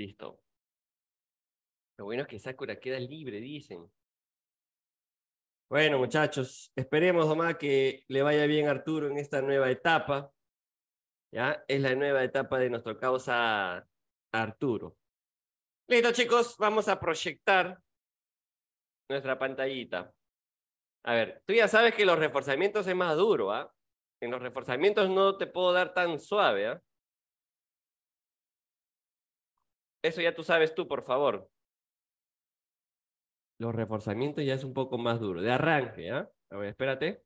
Listo. Lo bueno es que Sakura queda libre, dicen. Bueno, muchachos, esperemos, Omar, que le vaya bien Arturo en esta nueva etapa. ¿Ya? Es la nueva etapa de nuestro causa Arturo. Listo, chicos, vamos a proyectar nuestra pantallita. A ver, tú ya sabes que los reforzamientos es más duro, ¿ah? En los reforzamientos no te puedo dar tan suave, ¿ah? Eso ya tú sabes tú, por favor. Los reforzamientos ya es un poco más duro. De arranque, ¿ah? A ver, espérate.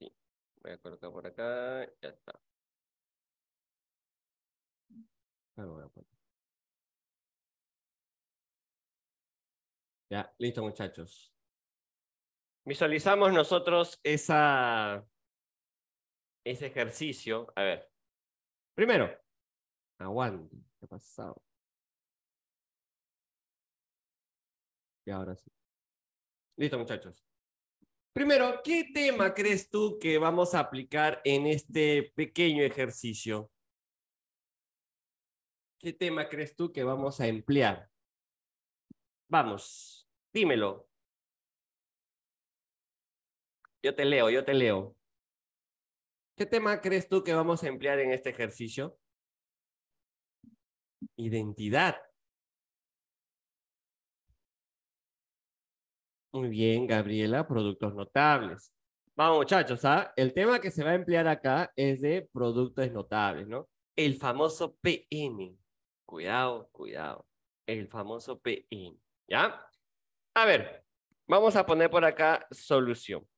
Voy a colocar por acá. Ya está. Ya, listo, muchachos. Visualizamos nosotros esa, ese ejercicio. A ver. Primero, aguante. ¿qué ha pasado? Y ahora sí. Listo, muchachos. Primero, ¿qué tema crees tú que vamos a aplicar en este pequeño ejercicio? ¿Qué tema crees tú que vamos a emplear? Vamos, dímelo. Yo te leo, yo te leo. ¿Qué tema crees tú que vamos a emplear en este ejercicio? Identidad. Muy bien, Gabriela, productos notables. Vamos, muchachos, ¿ah? el tema que se va a emplear acá es de productos notables, ¿no? El famoso PN. Cuidado, cuidado. El famoso PN, ¿ya? A ver, vamos a poner por acá solución.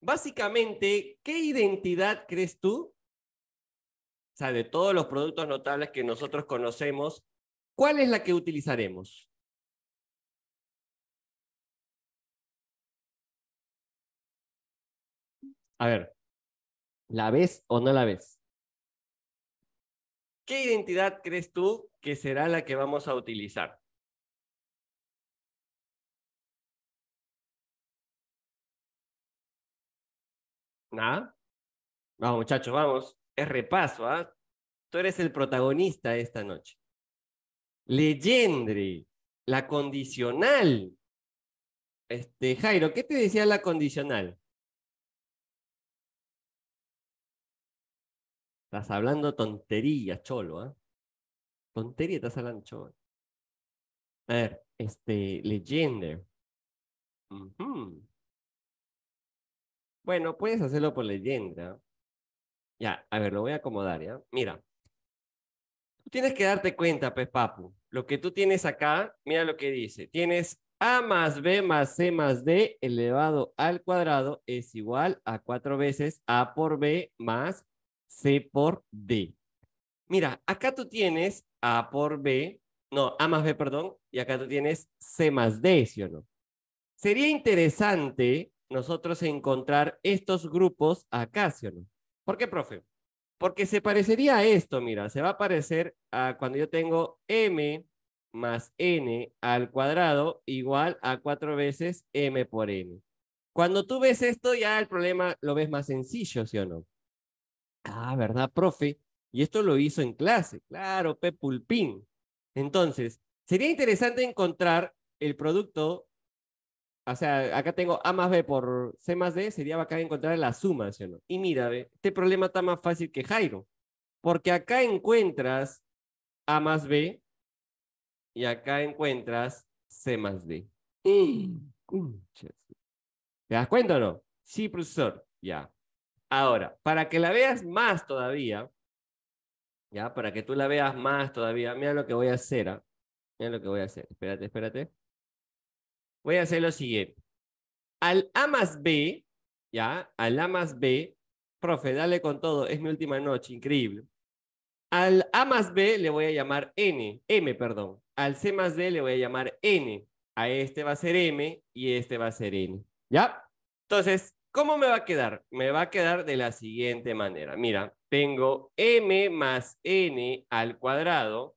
Básicamente, ¿qué identidad crees tú? O sea, de todos los productos notables que nosotros conocemos, ¿cuál es la que utilizaremos? A ver, ¿la ves o no la ves? ¿Qué identidad crees tú que será la que vamos a utilizar? ¿Ah? Vamos, muchachos, vamos. Es repaso, ¿ah? Tú eres el protagonista de esta noche. Leyende. la condicional. Este, Jairo, ¿qué te decía la condicional? Estás hablando tontería, cholo, ¿ah? Tontería estás hablando, cholo. A ver, este, Legender. Bueno, puedes hacerlo por leyenda. Ya, a ver, lo voy a acomodar, ¿ya? Mira. Tú tienes que darte cuenta, pues, papu. Lo que tú tienes acá, mira lo que dice. Tienes a más b más c más d elevado al cuadrado es igual a cuatro veces a por b más c por d. Mira, acá tú tienes a por b, no, a más b, perdón, y acá tú tienes c más d, ¿sí o no? Sería interesante nosotros encontrar estos grupos acá, ¿sí o no? ¿Por qué, profe? Porque se parecería a esto, mira, se va a parecer a cuando yo tengo m más n al cuadrado igual a cuatro veces m por n. Cuando tú ves esto, ya el problema lo ves más sencillo, ¿sí o no? Ah, ¿verdad, profe? Y esto lo hizo en clase, claro, Pepulpín. Entonces, sería interesante encontrar el producto o sea, acá tengo A más B por C más D, sería bacán encontrar la suma, ¿sí o no? Y mira, ¿ve? este problema está más fácil que Jairo, porque acá encuentras A más B y acá encuentras C más D. ¿Te das cuenta o no? Sí, profesor, ya. Ahora, para que la veas más todavía, ya, para que tú la veas más todavía, mira lo que voy a hacer, ¿ah? mira lo que voy a hacer, espérate, espérate voy a hacer lo siguiente. Al A más B, ya, al A más B, profe, dale con todo, es mi última noche, increíble. Al A más B le voy a llamar N, M, perdón. Al C más D le voy a llamar N. A este va a ser M y este va a ser N. ¿Ya? Entonces, ¿cómo me va a quedar? Me va a quedar de la siguiente manera. Mira, tengo M más N al cuadrado.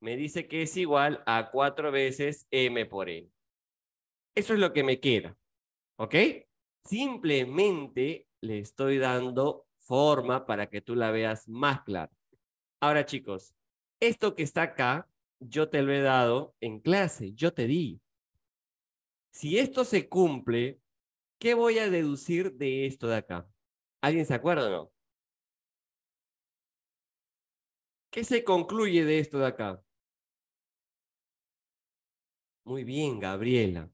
Me dice que es igual a cuatro veces M por N. Eso es lo que me queda. ¿Ok? Simplemente le estoy dando forma para que tú la veas más clara. Ahora, chicos, esto que está acá, yo te lo he dado en clase, yo te di. Si esto se cumple, ¿qué voy a deducir de esto de acá? ¿Alguien se acuerda o no? ¿Qué se concluye de esto de acá? Muy bien, Gabriela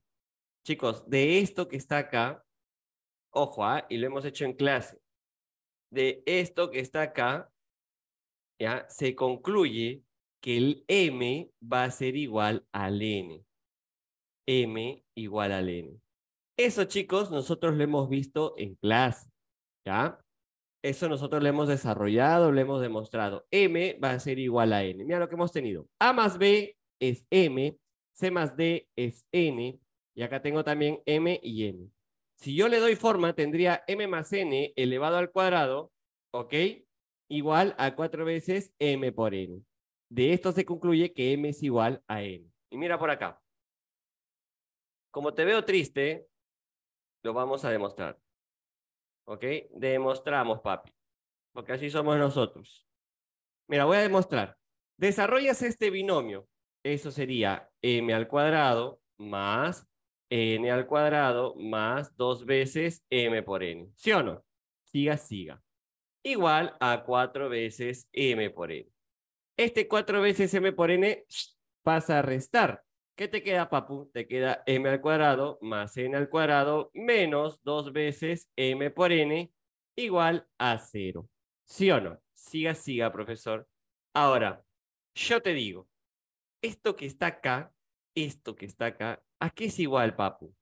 chicos, de esto que está acá, ojo, ¿ah? y lo hemos hecho en clase, de esto que está acá, ¿ya? se concluye que el m va a ser igual al n. m igual al n. Eso, chicos, nosotros lo hemos visto en clase, ¿ya? Eso nosotros lo hemos desarrollado, lo hemos demostrado. m va a ser igual a n. Mira lo que hemos tenido. a más b es m, c más d es n, y acá tengo también m y n. Si yo le doy forma, tendría m más n elevado al cuadrado, ¿ok? Igual a cuatro veces m por n. De esto se concluye que m es igual a n. Y mira por acá. Como te veo triste, lo vamos a demostrar. ¿Ok? Demostramos, papi. Porque así somos nosotros. Mira, voy a demostrar. Desarrollas este binomio. Eso sería m al cuadrado más n al cuadrado más dos veces m por n. ¿Sí o no? Siga, siga. Igual a cuatro veces m por n. Este cuatro veces m por n pasa a restar. ¿Qué te queda, papu? Te queda m al cuadrado más n al cuadrado menos dos veces m por n igual a cero. ¿Sí o no? Siga, siga, profesor. Ahora, yo te digo, esto que está acá, esto que está acá ¿A qué es igual, Papu?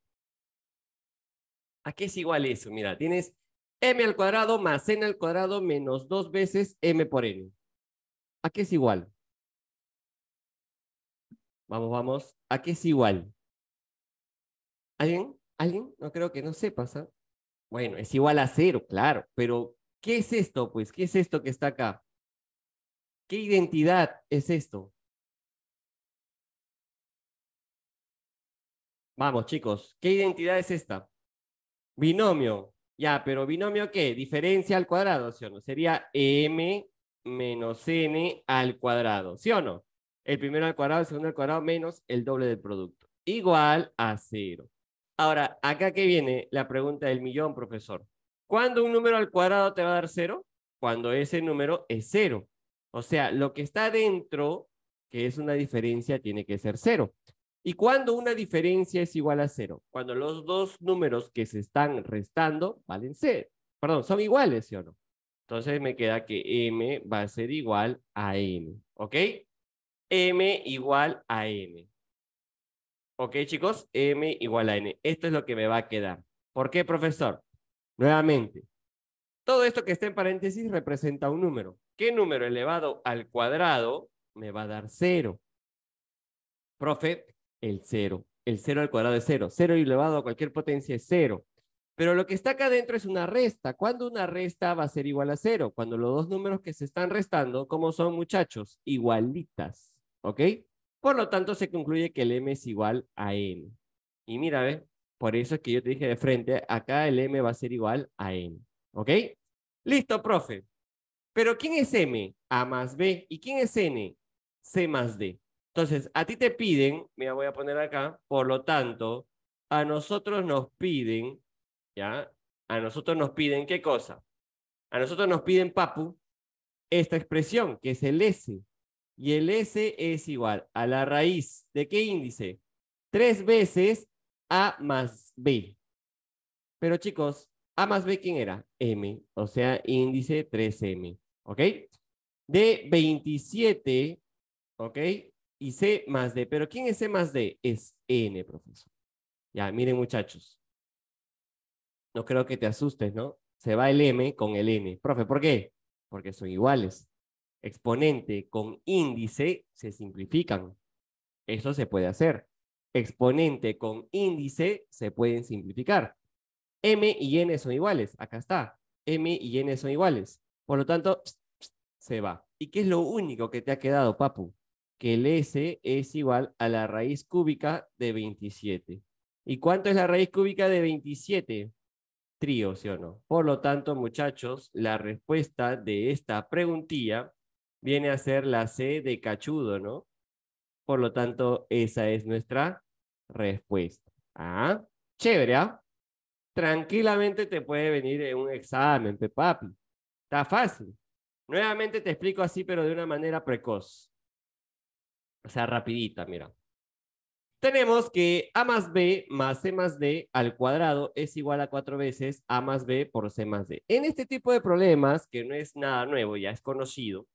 ¿A qué es igual eso? Mira, tienes m al cuadrado más n al cuadrado menos dos veces m por n. ¿A qué es igual? Vamos, vamos. ¿A qué es igual? ¿Alguien? ¿Alguien? No creo que no sepas. ¿ah? Bueno, es igual a cero, claro. Pero, ¿qué es esto? Pues, ¿qué es esto que está acá? ¿Qué identidad es esto? Vamos, chicos, ¿qué identidad es esta? Binomio. Ya, pero binomio qué? Diferencia al cuadrado, ¿sí o no? Sería m menos n al cuadrado, ¿sí o no? El primero al cuadrado, el segundo al cuadrado, menos el doble del producto. Igual a cero. Ahora, acá que viene la pregunta del millón, profesor. ¿Cuándo un número al cuadrado te va a dar cero? Cuando ese número es cero. O sea, lo que está dentro, que es una diferencia, tiene que ser cero. ¿Y cuando una diferencia es igual a cero? Cuando los dos números que se están restando valen cero. Perdón, son iguales, ¿sí o no? Entonces me queda que m va a ser igual a n, ¿ok? m igual a n. ¿Ok, chicos? m igual a n. Esto es lo que me va a quedar. ¿Por qué, profesor? Nuevamente, todo esto que está en paréntesis representa un número. ¿Qué número elevado al cuadrado me va a dar cero? Profe, el cero. El cero al cuadrado es cero. Cero elevado a cualquier potencia es cero. Pero lo que está acá adentro es una resta. ¿Cuándo una resta va a ser igual a cero? Cuando los dos números que se están restando, ¿cómo son, muchachos? Igualitas. ¿Ok? Por lo tanto, se concluye que el m es igual a n. Y mira, ve Por eso es que yo te dije de frente, acá el m va a ser igual a n. ¿Ok? Listo, profe. Pero ¿quién es m? A más b. ¿Y quién es n? C más D. Entonces, a ti te piden, mira, voy a poner acá, por lo tanto, a nosotros nos piden, ¿ya? A nosotros nos piden, ¿qué cosa? A nosotros nos piden, Papu, esta expresión, que es el S. Y el S es igual a la raíz, ¿de qué índice? Tres veces A más B. Pero chicos, A más B, ¿quién era? M, o sea, índice 3M, ¿ok? De 27, ¿ok? y C más D. Pero ¿quién es C más D? Es N, profesor. Ya, miren muchachos. No creo que te asustes, ¿no? Se va el M con el N. Profe, ¿por qué? Porque son iguales. Exponente con índice se simplifican. Eso se puede hacer. Exponente con índice se pueden simplificar. M y N son iguales. Acá está. M y N son iguales. Por lo tanto, se va. ¿Y qué es lo único que te ha quedado, Papu? que el S es igual a la raíz cúbica de 27. ¿Y cuánto es la raíz cúbica de 27? Trío, ¿sí o no? Por lo tanto, muchachos, la respuesta de esta preguntilla viene a ser la C de cachudo, ¿no? Por lo tanto, esa es nuestra respuesta. Ah, chévere, ¿ah? Tranquilamente te puede venir en un examen, pepapi. Está fácil. Nuevamente te explico así, pero de una manera precoz. O sea, rapidita, mira. Tenemos que A más B más C más D al cuadrado es igual a cuatro veces A más B por C más D. En este tipo de problemas, que no es nada nuevo, ya es conocido,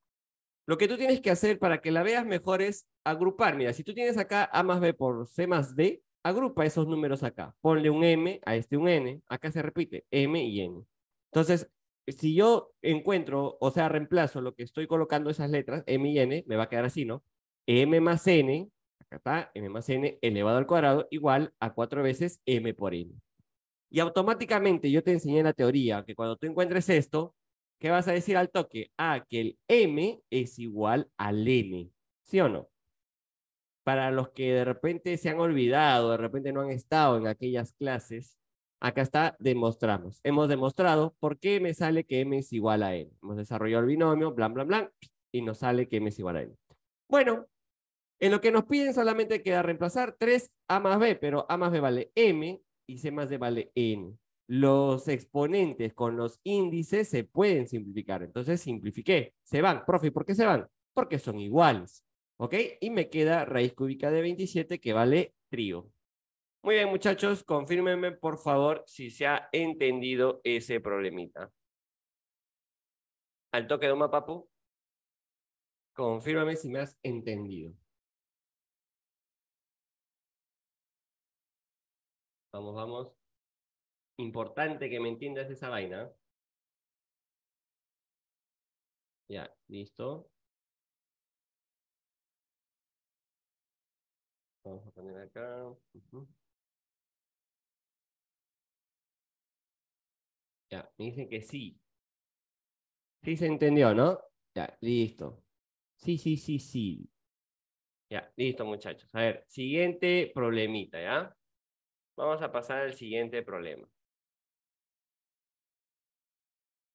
lo que tú tienes que hacer para que la veas mejor es agrupar. Mira, si tú tienes acá A más B por C más D, agrupa esos números acá. Ponle un M, a este un N. Acá se repite M y N. Entonces, si yo encuentro, o sea, reemplazo lo que estoy colocando esas letras, M y N, me va a quedar así, ¿no? m más n, acá está, m más n elevado al cuadrado igual a 4 veces m por n. Y automáticamente yo te enseñé la teoría que cuando tú encuentres esto, ¿qué vas a decir al toque? Ah, que el m es igual al n, ¿sí o no? Para los que de repente se han olvidado, de repente no han estado en aquellas clases, acá está, demostramos. Hemos demostrado por qué me sale que m es igual a n. Hemos desarrollado el binomio, bla, bla, bla, y nos sale que m es igual a n. Bueno, en lo que nos piden solamente queda reemplazar 3 A más B, pero A más B vale M y C más D vale N. Los exponentes con los índices se pueden simplificar. Entonces simplifiqué. Se van. Profe, ¿por qué se van? Porque son iguales. ¿Ok? Y me queda raíz cúbica de 27 que vale trío. Muy bien, muchachos, confírmenme por favor si se ha entendido ese problemita. Al toque de un mapapu, confírmame si me has entendido. Vamos, vamos. Importante que me entiendas esa vaina. Ya, listo. Vamos a poner acá. Ya, me dicen que sí. Sí se entendió, ¿no? Ya, listo. Sí, sí, sí, sí. Ya, listo, muchachos. A ver, siguiente problemita, ¿ya? Vamos a pasar al siguiente problema.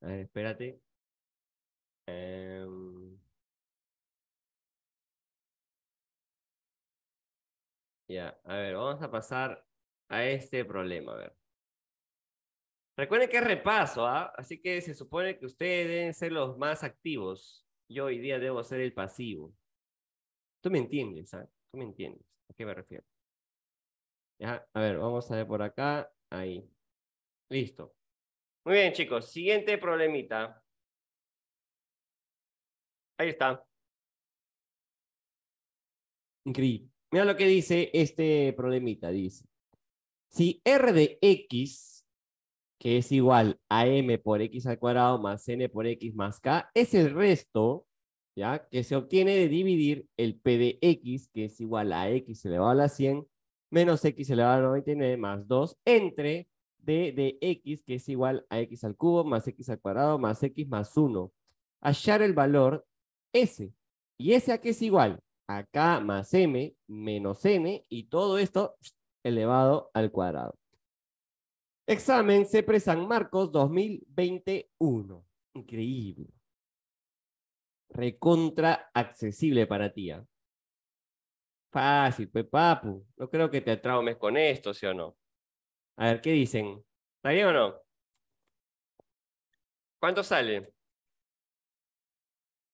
A ver, espérate. Em, ya, a ver, vamos a pasar a este problema, a ver. Recuerden que es repaso, ¿ah? Así que se supone que ustedes deben ser los más activos. Yo hoy día debo ser el pasivo. Tú me entiendes, ¿ah? Tú me entiendes. ¿A qué me refiero? Ya, a ver, vamos a ver por acá. Ahí. Listo. Muy bien, chicos. Siguiente problemita. Ahí está. Increíble. Mira lo que dice este problemita. Dice, si R de X, que es igual a M por X al cuadrado más N por X más K, es el resto, ¿ya? Que se obtiene de dividir el P de X, que es igual a X elevado a la 100, menos x elevado a 99 más 2 entre d de x, que es igual a x al cubo, más x al cuadrado, más x más 1. Hallar el valor s. ¿Y s a qué es igual? A k más m menos n y todo esto elevado al cuadrado. Examen CEPRE San Marcos 2021. Increíble. Recontra accesible para ti. Fácil, pues papu. No creo que te traumes con esto, ¿sí o no? A ver, ¿qué dicen? ¿Está o no? ¿Cuánto sale?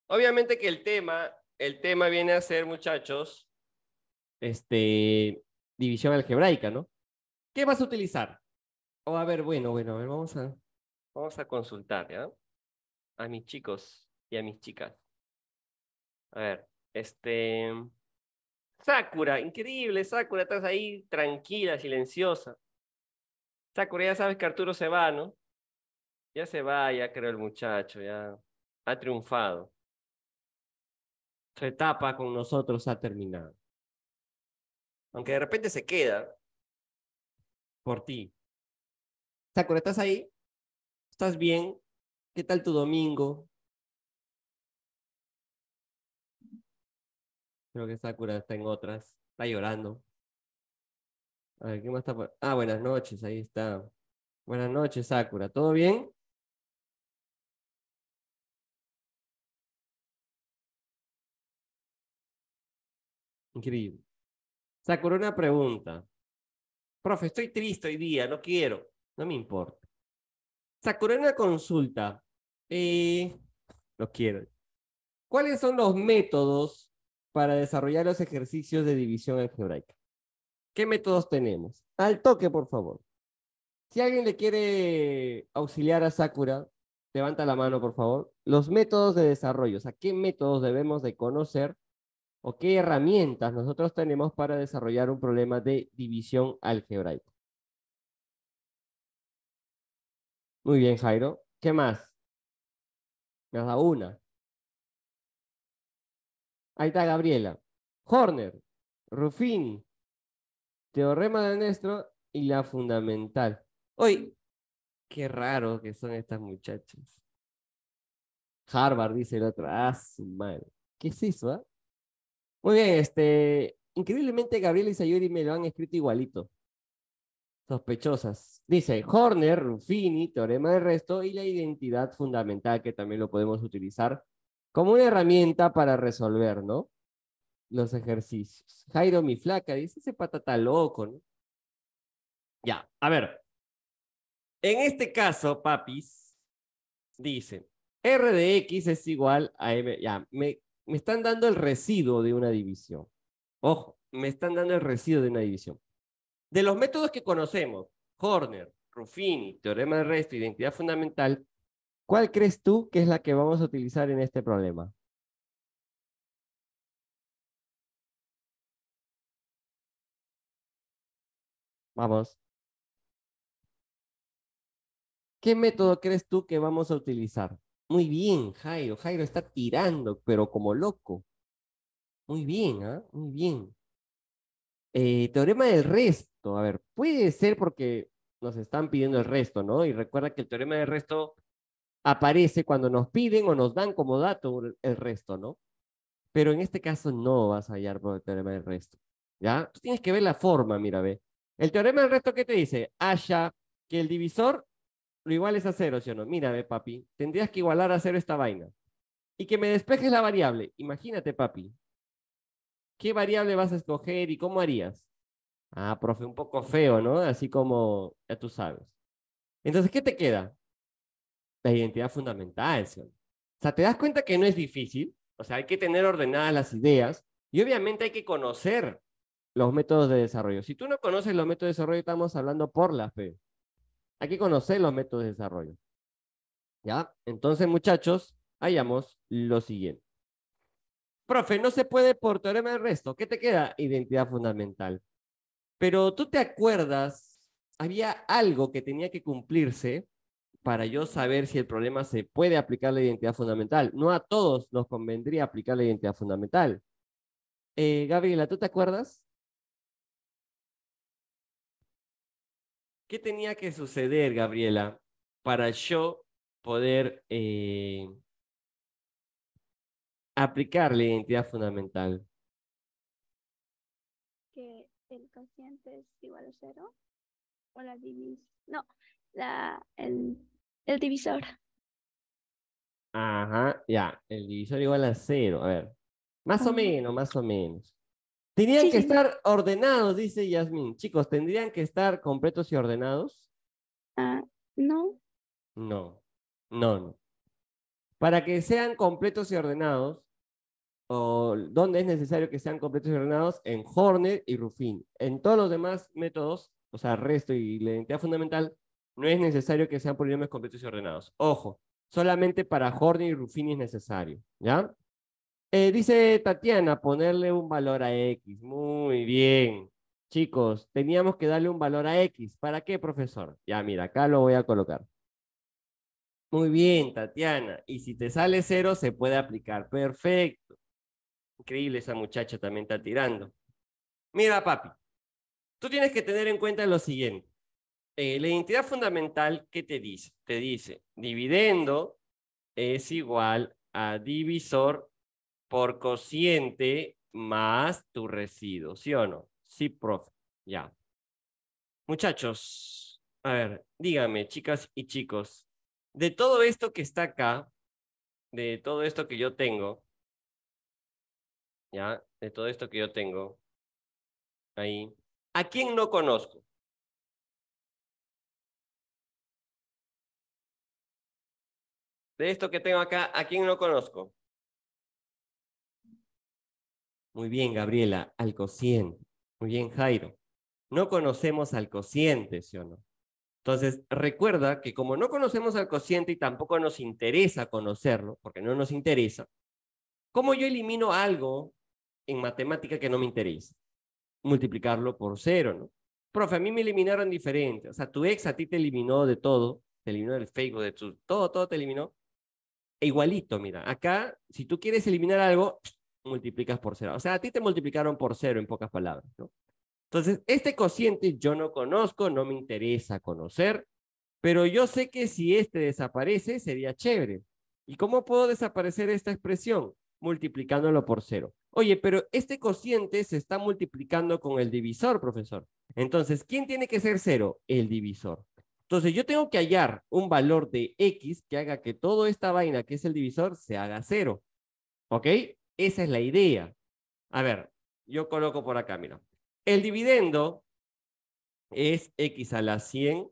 Obviamente que el tema, el tema viene a ser, muchachos, este, división algebraica, ¿no? ¿Qué vas a utilizar? o a ver, bueno, bueno, a ver, vamos a, vamos a consultar, ¿ya? A mis chicos y a mis chicas. A ver, este... Sakura, increíble, Sakura, estás ahí tranquila, silenciosa. Sakura, ya sabes que Arturo se va, ¿no? Ya se va, ya creo el muchacho, ya ha triunfado. Su etapa con nosotros ha terminado. Aunque de repente se queda por ti. Sakura, ¿estás ahí? ¿Estás bien? ¿Qué tal tu domingo? Creo que Sakura está en otras. Está llorando. A ver, qué más está Ah, buenas noches, ahí está. Buenas noches, Sakura. ¿Todo bien? Increíble. Sakura, una pregunta. Profe, estoy triste hoy día, no quiero. No me importa. Sakura, una consulta. Eh, no quiero. ¿Cuáles son los métodos para desarrollar los ejercicios de división algebraica. ¿Qué métodos tenemos? Al toque, por favor. Si alguien le quiere auxiliar a Sakura, levanta la mano, por favor. Los métodos de desarrollo, o sea, qué métodos debemos de conocer o qué herramientas nosotros tenemos para desarrollar un problema de división algebraica. Muy bien, Jairo. ¿Qué más? Nos una. Ahí está Gabriela. Horner, Rufini. Teorema de Nestro y la fundamental. Hoy, qué raro que son estas muchachas. Harvard dice el otro. Ah, su madre. ¿Qué es eso? Ah? Muy bien, este. Increíblemente, Gabriela y Sayuri me lo han escrito igualito. Sospechosas. Dice Horner, Ruffini, teorema de resto y la identidad fundamental, que también lo podemos utilizar como una herramienta para resolver, ¿no? Los ejercicios. Jairo, mi flaca, dice, ese patata loco, Ya, a ver. En este caso, papis, dicen, R de X es igual a M. Ya, me, me están dando el residuo de una división. Ojo, me están dando el residuo de una división. De los métodos que conocemos, Horner, Ruffini, teorema de resto, identidad fundamental, ¿Cuál crees tú que es la que vamos a utilizar en este problema? Vamos. ¿Qué método crees tú que vamos a utilizar? Muy bien, Jairo. Jairo está tirando, pero como loco. Muy bien, ¿ah? ¿eh? Muy bien. Eh, teorema del resto. A ver, puede ser porque nos están pidiendo el resto, ¿no? Y recuerda que el teorema del resto aparece cuando nos piden o nos dan como dato el resto, ¿no? Pero en este caso no vas a hallar por el teorema del resto, ¿ya? Tú tienes que ver la forma, mira, ve. El teorema del resto, ¿qué te dice? Haya que el divisor lo iguales a cero, ¿sí o no? Mira, ve, papi, tendrías que igualar a cero esta vaina. Y que me despejes la variable. Imagínate, papi, ¿qué variable vas a escoger y cómo harías? Ah, profe, un poco feo, ¿no? Así como ya tú sabes. Entonces, ¿qué te queda? la identidad fundamental. O sea, te das cuenta que no es difícil, o sea, hay que tener ordenadas las ideas y obviamente hay que conocer los métodos de desarrollo. Si tú no conoces los métodos de desarrollo, estamos hablando por la fe. Hay que conocer los métodos de desarrollo. ¿Ya? Entonces, muchachos, hallamos lo siguiente. Profe, no se puede por teorema del resto. ¿Qué te queda? Identidad fundamental. Pero tú te acuerdas, había algo que tenía que cumplirse para yo saber si el problema se puede aplicar la identidad fundamental. No a todos nos convendría aplicar la identidad fundamental. Eh, Gabriela, ¿tú te acuerdas? ¿Qué tenía que suceder, Gabriela, para yo poder eh, aplicar la identidad fundamental? Que el consciente es igual a cero. O la divis... No, la, el el divisor. Ajá, ya. El divisor igual a cero. A ver. Más o menos, más o menos. ¿Tendrían que estar ordenados, dice Yasmín. Chicos, ¿tendrían que estar completos y ordenados? Ah, no. No, no, no. Para que sean completos y ordenados, o es necesario que sean completos y ordenados, en Horner y Rufin. En todos los demás métodos, o sea, resto y la identidad fundamental, no es necesario que sean polinomios completos y ordenados. Ojo, solamente para Jordi y Ruffini es necesario, ¿ya? Eh, dice Tatiana, ponerle un valor a X. Muy bien. Chicos, teníamos que darle un valor a X. ¿Para qué, profesor? Ya, mira, acá lo voy a colocar. Muy bien, Tatiana. Y si te sale cero, se puede aplicar. Perfecto. Increíble, esa muchacha también está tirando. Mira, papi, tú tienes que tener en cuenta lo siguiente. Eh, la identidad fundamental, ¿qué te dice? Te dice, dividendo es igual a divisor por cociente más tu residuo, ¿sí o no? Sí, profe, ya. Muchachos, a ver, dígame, chicas y chicos, de todo esto que está acá, de todo esto que yo tengo, ya, de todo esto que yo tengo, ahí, ¿a quién no conozco? De esto que tengo acá, ¿a quién no conozco? Muy bien, Gabriela, al cociente. Muy bien, Jairo. No conocemos al cociente, ¿sí o no? Entonces, recuerda que como no conocemos al cociente y tampoco nos interesa conocerlo, porque no nos interesa, ¿cómo yo elimino algo en matemática que no me interesa? Multiplicarlo por cero, ¿no? Profe, a mí me eliminaron diferente. O sea, tu ex a ti te eliminó de todo, te eliminó del Facebook, de todo, todo te eliminó. E igualito, mira, acá, si tú quieres eliminar algo, multiplicas por cero. O sea, a ti te multiplicaron por cero en pocas palabras, ¿no? Entonces, este cociente yo no conozco, no me interesa conocer, pero yo sé que si este desaparece, sería chévere. ¿Y cómo puedo desaparecer esta expresión? Multiplicándolo por cero. Oye, pero este cociente se está multiplicando con el divisor, profesor. Entonces, ¿quién tiene que ser cero? El divisor. Entonces yo tengo que hallar un valor de X que haga que toda esta vaina que es el divisor se haga cero. ¿Ok? Esa es la idea. A ver, yo coloco por acá, mira. El dividendo es X a la 100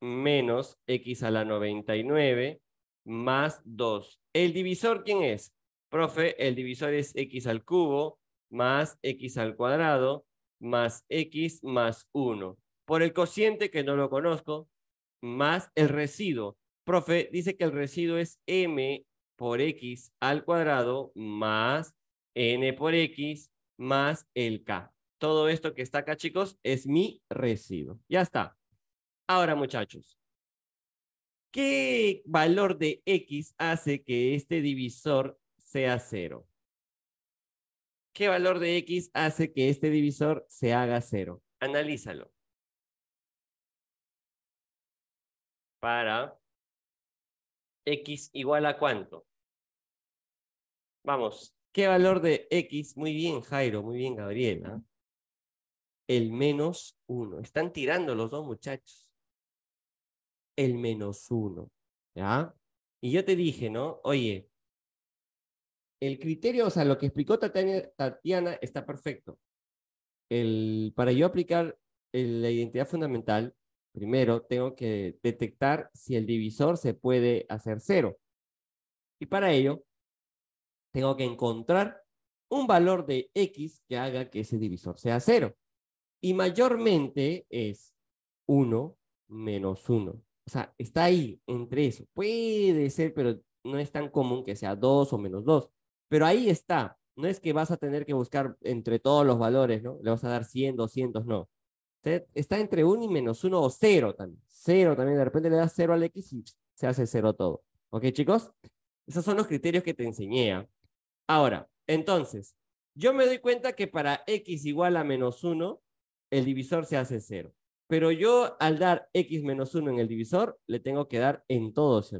menos X a la 99 más 2. ¿El divisor quién es? Profe, el divisor es X al cubo más X al cuadrado más X más 1. Por el cociente, que no lo conozco, más el residuo. Profe, dice que el residuo es m por x al cuadrado más n por x más el k. Todo esto que está acá, chicos, es mi residuo. Ya está. Ahora, muchachos, ¿qué valor de x hace que este divisor sea cero? ¿Qué valor de x hace que este divisor se haga cero? Analízalo. para x igual a cuánto. Vamos, ¿qué valor de x? Muy bien, Jairo, muy bien, Gabriela. El menos uno. Están tirando los dos muchachos. El menos uno. ¿Ya? Y yo te dije, ¿no? Oye, el criterio, o sea, lo que explicó Tatiana, está perfecto. El, para yo aplicar la identidad fundamental, Primero, tengo que detectar si el divisor se puede hacer cero. Y para ello, tengo que encontrar un valor de X que haga que ese divisor sea cero. Y mayormente es 1 menos 1. O sea, está ahí, entre eso. Puede ser, pero no es tan común que sea 2 o menos 2. Pero ahí está. No es que vas a tener que buscar entre todos los valores, ¿no? Le vas a dar 100, 200, no está entre 1 y menos 1 o 0 también. 0 también, de repente le das 0 al X y se hace 0 todo. ¿Ok, chicos? Esos son los criterios que te enseñé. ¿ah? Ahora, entonces, yo me doy cuenta que para X igual a menos 1, el divisor se hace 0. Pero yo al dar X menos 1 en el divisor, le tengo que dar en todo, ¿sí?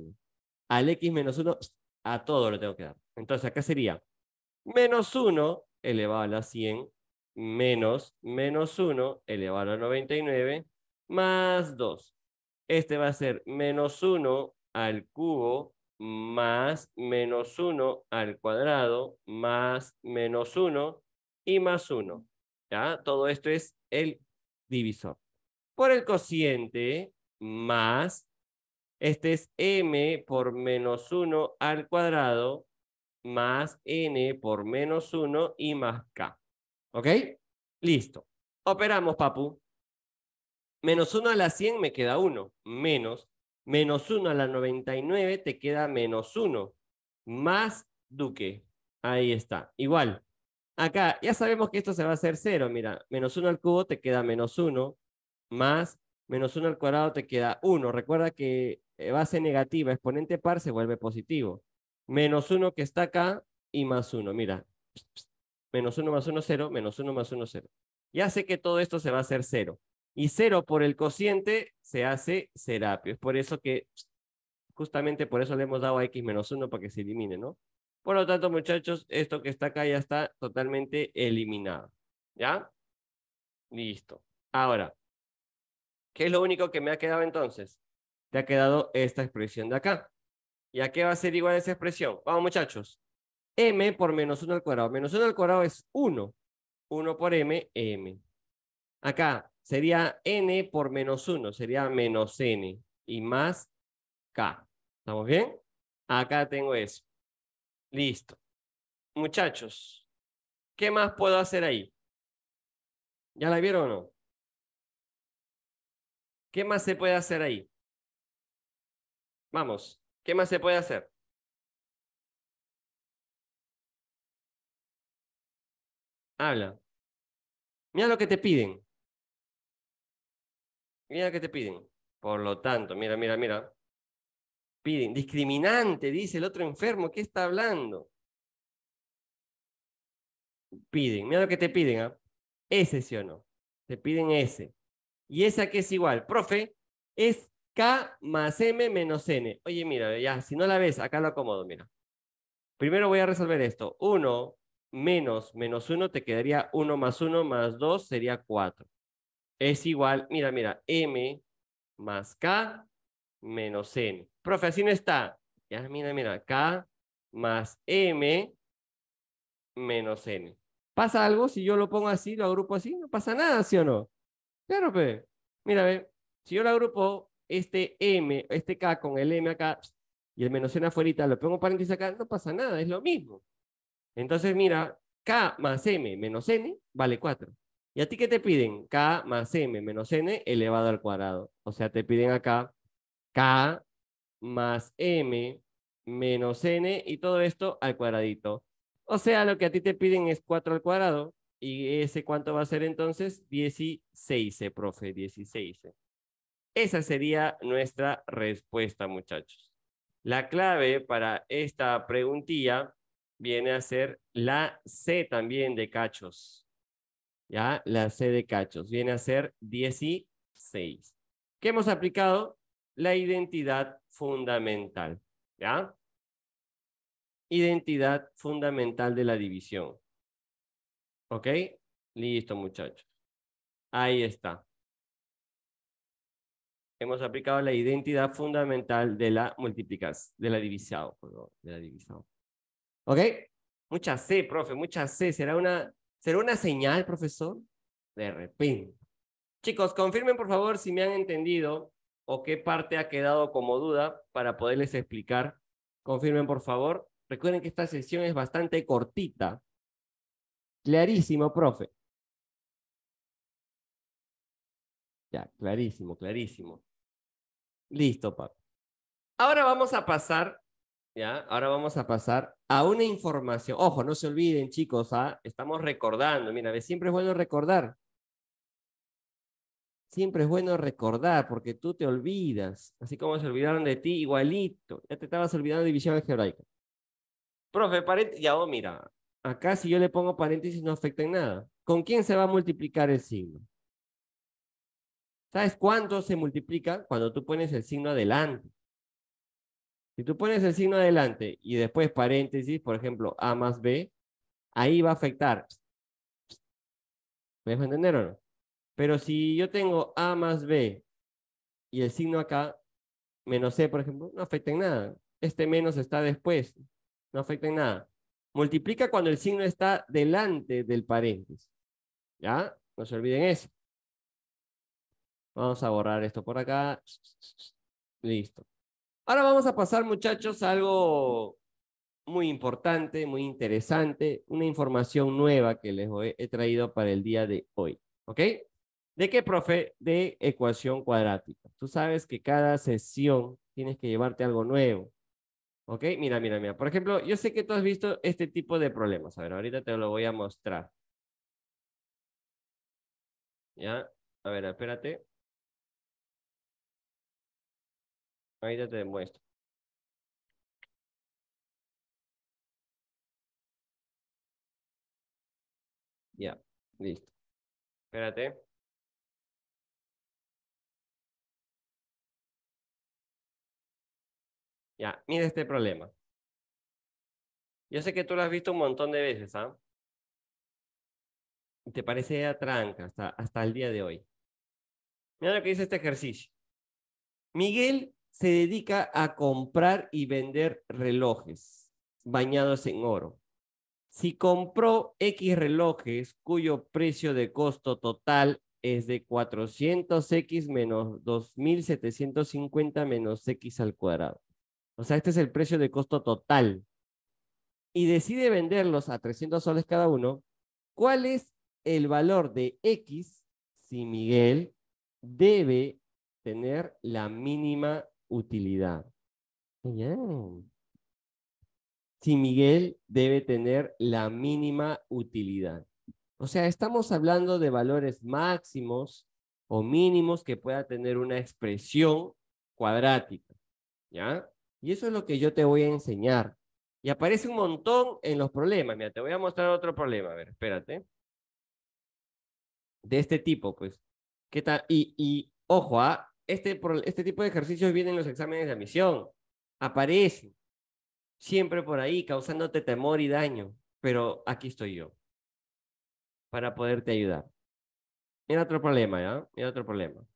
Al X menos 1, a todo le tengo que dar. Entonces acá sería menos 1 elevado a la 100 menos menos 1 elevado a 99 más 2. Este va a ser menos 1 al cubo más menos 1 al cuadrado más menos 1 y más 1. Todo esto es el divisor. Por el cociente más, este es m por menos 1 al cuadrado más n por menos 1 y más k. ¿Ok? Listo. Operamos, papu. Menos 1 a la 100 me queda 1. Menos. Menos 1 a la 99 te queda menos 1. Más Duque. Ahí está. Igual. Acá ya sabemos que esto se va a hacer 0. Mira, menos 1 al cubo te queda menos 1. Más menos 1 al cuadrado te queda 1. Recuerda que eh, base negativa, exponente par se vuelve positivo. Menos 1 que está acá y más 1. Mira, menos 1 más 1, 0, menos 1 más 1, 0. Ya sé que todo esto se va a hacer 0. Y 0 por el cociente se hace serapio. Es por eso que, justamente por eso le hemos dado a x menos 1 para que se elimine, ¿no? Por lo tanto, muchachos, esto que está acá ya está totalmente eliminado. ¿Ya? Listo. Ahora, ¿qué es lo único que me ha quedado entonces? Te ha quedado esta expresión de acá. ¿Y a qué va a ser igual esa expresión? Vamos, muchachos m por menos 1 al cuadrado. Menos 1 al cuadrado es 1. 1 por m, m. Acá sería n por menos 1, sería menos n y más k. ¿Estamos bien? Acá tengo eso. Listo. Muchachos, ¿qué más puedo hacer ahí? ¿Ya la vieron o no? ¿Qué más se puede hacer ahí? Vamos, ¿qué más se puede hacer? Habla. Mira lo que te piden. Mira lo que te piden. Por lo tanto, mira, mira, mira. Piden. Discriminante, dice el otro enfermo. ¿Qué está hablando? Piden. Mira lo que te piden. ¿S ¿ah? Ese sí o no. Te piden S. Y esa que es igual. Profe, es K más M menos N. Oye, mira, ya, si no la ves, acá lo acomodo, mira. Primero voy a resolver esto. Uno menos menos 1 te quedaría 1 más 1 más 2 sería 4. Es igual, mira, mira, m más k menos n. Profe, así no está. Ya, mira, mira, k más m menos n. ¿Pasa algo si yo lo pongo así, lo agrupo así? No pasa nada, ¿sí o no? Claro, pe. Mira, ve. Si yo lo agrupo, este m, este k con el m acá y el menos n afuera, lo pongo paréntesis acá, no pasa nada, es lo mismo. Entonces, mira, K más M menos N vale 4. ¿Y a ti qué te piden? K más M menos N elevado al cuadrado. O sea, te piden acá K más M menos N y todo esto al cuadradito. O sea, lo que a ti te piden es 4 al cuadrado. ¿Y ese cuánto va a ser entonces? 16, profe, 16. Esa sería nuestra respuesta, muchachos. La clave para esta preguntilla viene a ser la C también de cachos. ¿Ya? La C de cachos. Viene a ser 16. ¿Qué hemos aplicado? La identidad fundamental. ¿Ya? Identidad fundamental de la división. ¿Ok? Listo, muchachos. Ahí está. Hemos aplicado la identidad fundamental de la multiplicación, de la divisado, de la divisado. ¿Ok? Mucha C, profe, mucha C. ¿Será una, ¿Será una señal, profesor? De repente. Chicos, confirmen por favor si me han entendido o qué parte ha quedado como duda para poderles explicar. Confirmen por favor. Recuerden que esta sesión es bastante cortita. Clarísimo, profe. Ya, clarísimo, clarísimo. Listo, papá. Ahora vamos a pasar ¿ya? Ahora vamos a pasar a una información. Ojo, no se olviden, chicos, ¿ah? estamos recordando. Mira, siempre es bueno recordar. Siempre es bueno recordar porque tú te olvidas. Así como se olvidaron de ti, igualito. Ya te estabas olvidando de división algebraica. Profe, paréntesis. Ya, oh, mira. Acá si yo le pongo paréntesis no afecta en nada. ¿Con quién se va a multiplicar el signo? ¿Sabes cuánto se multiplica cuando tú pones el signo adelante? Si tú pones el signo adelante y después paréntesis, por ejemplo, A más B, ahí va a afectar. ¿Me entender o no? Pero si yo tengo A más B y el signo acá, menos C, por ejemplo, no afecta en nada. Este menos está después, no afecta en nada. Multiplica cuando el signo está delante del paréntesis. ¿Ya? No se olviden eso. Vamos a borrar esto por acá. Listo. Ahora vamos a pasar, muchachos, algo muy importante, muy interesante, una información nueva que les he traído para el día de hoy. ¿Ok? ¿De qué, profe? De ecuación cuadrática. Tú sabes que cada sesión tienes que llevarte algo nuevo. ¿Ok? Mira, mira, mira. Por ejemplo, yo sé que tú has visto este tipo de problemas. A ver, ahorita te lo voy a mostrar. ¿Ya? A ver, espérate. Ahorita te demuestro. Ya, listo. Espérate. Ya, mira este problema. Yo sé que tú lo has visto un montón de veces, ¿ah? Te parece tranca hasta, hasta el día de hoy. Mira lo que dice este ejercicio. Miguel se dedica a comprar y vender relojes bañados en oro. Si compró X relojes cuyo precio de costo total es de 400X menos 2750 menos X al cuadrado. O sea, este es el precio de costo total. Y decide venderlos a 300 soles cada uno. ¿Cuál es el valor de X si Miguel debe tener la mínima utilidad. Si Miguel debe tener la mínima utilidad. O sea, estamos hablando de valores máximos o mínimos que pueda tener una expresión cuadrática. ¿Ya? Y eso es lo que yo te voy a enseñar. Y aparece un montón en los problemas. Mira, te voy a mostrar otro problema. A ver, espérate. De este tipo, pues. ¿Qué tal? Y, y ojo, ¿ah? este, este tipo de ejercicios vienen en los exámenes de admisión. Aparecen. Siempre por ahí, causándote temor y daño. Pero aquí estoy yo. Para poderte ayudar. Mira otro problema, ¿ya? Mira otro problema.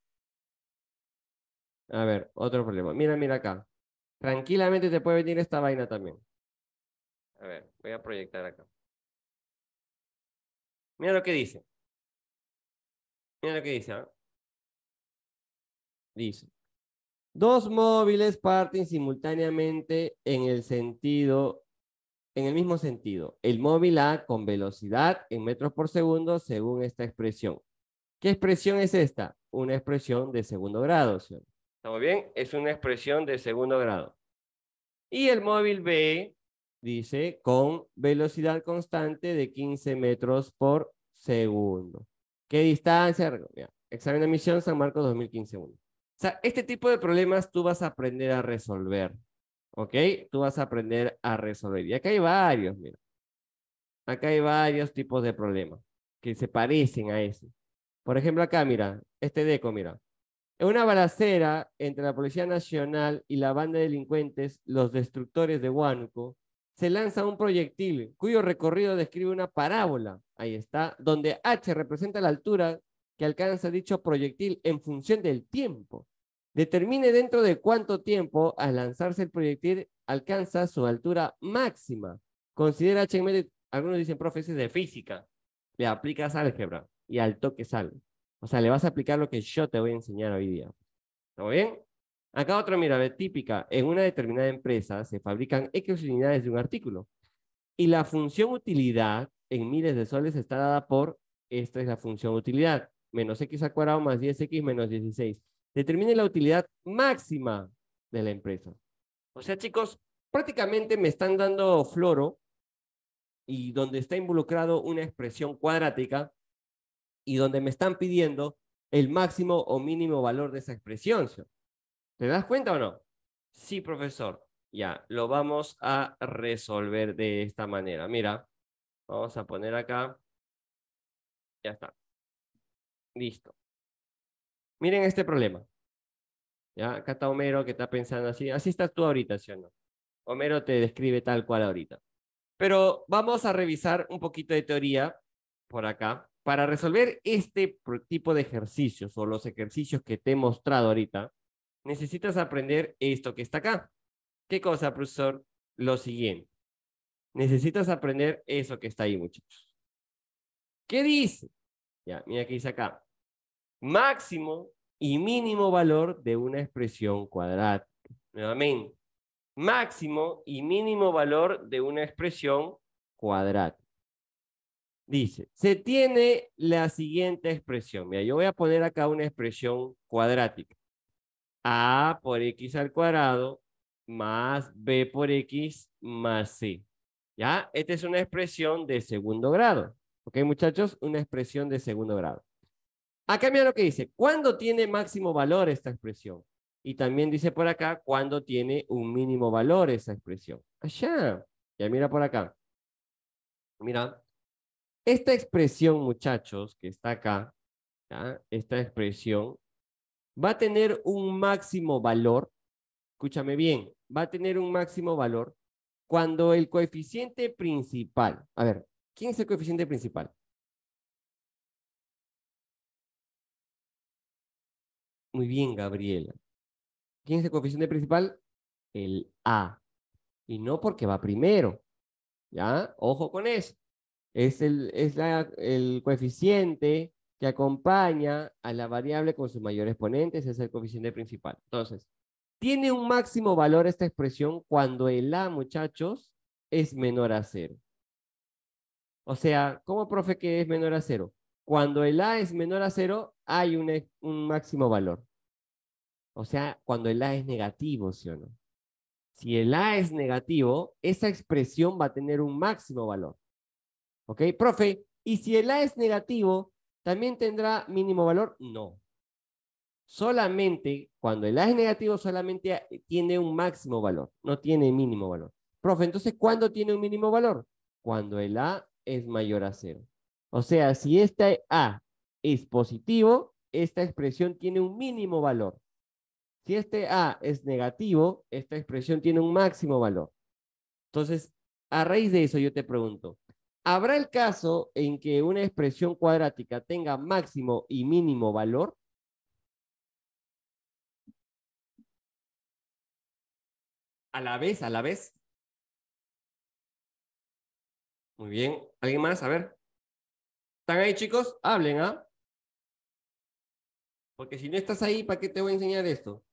A ver, otro problema. Mira, mira acá. Tranquilamente te puede venir esta vaina también. A ver, voy a proyectar acá. Mira lo que dice. Mira lo que dice. ¿eh? Dice, dos móviles parten simultáneamente en el sentido, en el mismo sentido. El móvil A con velocidad en metros por segundo según esta expresión. ¿Qué expresión es esta? Una expresión de segundo grado. señor. ¿Estamos bien? Es una expresión de segundo grado. Y el móvil B dice con velocidad constante de 15 metros por segundo. ¿Qué distancia? Examen de misión San Marcos 2015-1. O sea, este tipo de problemas tú vas a aprender a resolver, ¿ok? Tú vas a aprender a resolver. Y acá hay varios, mira. Acá hay varios tipos de problemas que se parecen a ese. Por ejemplo, acá, mira, este deco, mira. En una balacera entre la Policía Nacional y la banda de delincuentes, los destructores de Huánuco, se lanza un proyectil cuyo recorrido describe una parábola, ahí está, donde H representa la altura que alcanza dicho proyectil en función del tiempo. Determine dentro de cuánto tiempo, al lanzarse el proyectil, alcanza su altura máxima. Considera HML, algunos dicen, profe, de física. Le aplicas álgebra y al toque sale. O sea, le vas a aplicar lo que yo te voy a enseñar hoy día. ¿Está bien? Acá otra, mirada típica. En una determinada empresa se fabrican X unidades de un artículo. Y la función utilidad en miles de soles está dada por, esta es la función utilidad, menos X al cuadrado más 10X menos 16 determine la utilidad máxima de la empresa. O sea, chicos, prácticamente me están dando floro y donde está involucrado una expresión cuadrática y donde me están pidiendo el máximo o mínimo valor de esa expresión. ¿Te das cuenta o no? Sí, profesor. Ya, lo vamos a resolver de esta manera. Mira, vamos a poner acá. Ya está. Listo. Miren este problema. ¿Ya? Acá está Homero que está pensando así. Así estás tú ahorita, ¿sí o no? Homero te describe tal cual ahorita. Pero vamos a revisar un poquito de teoría por acá para resolver este tipo de ejercicios o los ejercicios que te he mostrado ahorita. Necesitas aprender esto que está acá. ¿Qué cosa, profesor? Lo siguiente. Necesitas aprender eso que está ahí, muchachos. ¿Qué dice? Ya, mira qué dice acá máximo y mínimo valor de una expresión cuadrática. Nuevamente, máximo y mínimo valor de una expresión cuadrática. Dice, se tiene la siguiente expresión. Mira, yo voy a poner acá una expresión cuadrática. A por x al cuadrado más b por x más c. ¿Ya? Esta es una expresión de segundo grado. ¿Ok, muchachos? Una expresión de segundo grado. Acá mira lo que dice, ¿cuándo tiene máximo valor esta expresión? Y también dice por acá, ¿cuándo tiene un mínimo valor esa expresión? Allá, ya mira por acá. Mira, esta expresión, muchachos, que está acá, esta expresión va a tener un máximo valor, escúchame bien, va a tener un máximo valor cuando el coeficiente principal, a ver, ¿quién es el coeficiente principal? Muy bien, Gabriela. ¿Quién es el coeficiente principal? El A. Y no porque va primero. ¿Ya? Ojo con eso. Es el, es la, el coeficiente que acompaña a la variable con su mayor exponente, ese es el coeficiente principal. Entonces, tiene un máximo valor esta expresión cuando el A, muchachos, es menor a cero. O sea, ¿cómo, profe, que es menor a cero? cuando el A es menor a cero, hay un, máximo valor. O sea, cuando el A es negativo, ¿sí o no? Si el A es negativo, esa expresión va a tener un máximo valor. ¿Ok? Profe, ¿y si el A es negativo, también tendrá mínimo valor? No. Solamente, cuando el A es negativo, solamente tiene un máximo valor, no tiene mínimo valor. Profe, entonces, ¿cuándo tiene un mínimo valor? Cuando el A es mayor a cero. O sea, si esta A es positivo, esta expresión tiene un mínimo valor. Si este A es negativo, esta expresión tiene un máximo valor. Entonces, a raíz de eso yo te pregunto, ¿habrá el caso en que una expresión cuadrática tenga máximo y mínimo valor? A la vez, a la vez. Muy bien. ¿Alguien más? A ver. ¿Están ahí, chicos? Hablen, ¿ah? Porque si no estás ahí, ¿para qué te voy a enseñar esto?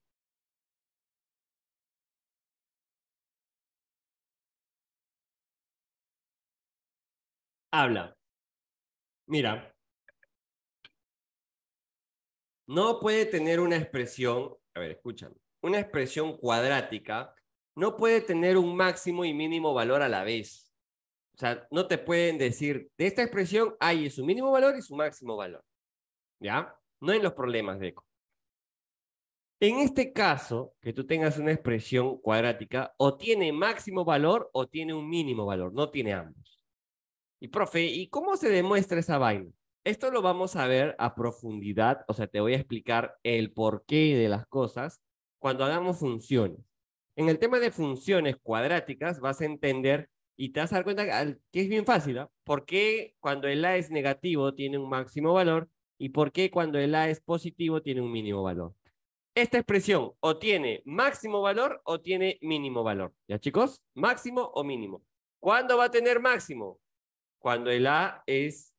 Habla. Mira. No puede tener una expresión, a ver, escúchame, una expresión cuadrática no puede tener un máximo y mínimo valor a la vez. O sea, no te pueden decir, de esta expresión hay su mínimo valor y su máximo valor. ¿Ya? No en los problemas de eco. En este caso, que tú tengas una expresión cuadrática, o tiene máximo valor o tiene un mínimo valor, no tiene ambos. Y profe, ¿y cómo se demuestra esa vaina? Esto lo vamos a ver a profundidad, o sea, te voy a explicar el porqué de las cosas cuando hagamos funciones. En el tema de funciones cuadráticas vas a entender y te vas a dar cuenta que es bien fácil, porque ¿ah? ¿Por qué cuando el A es negativo tiene un máximo valor y por qué cuando el A es positivo tiene un mínimo valor? Esta expresión o tiene máximo valor o tiene mínimo valor. ¿Ya chicos? Máximo o mínimo. ¿Cuándo va a tener máximo? Cuando el A es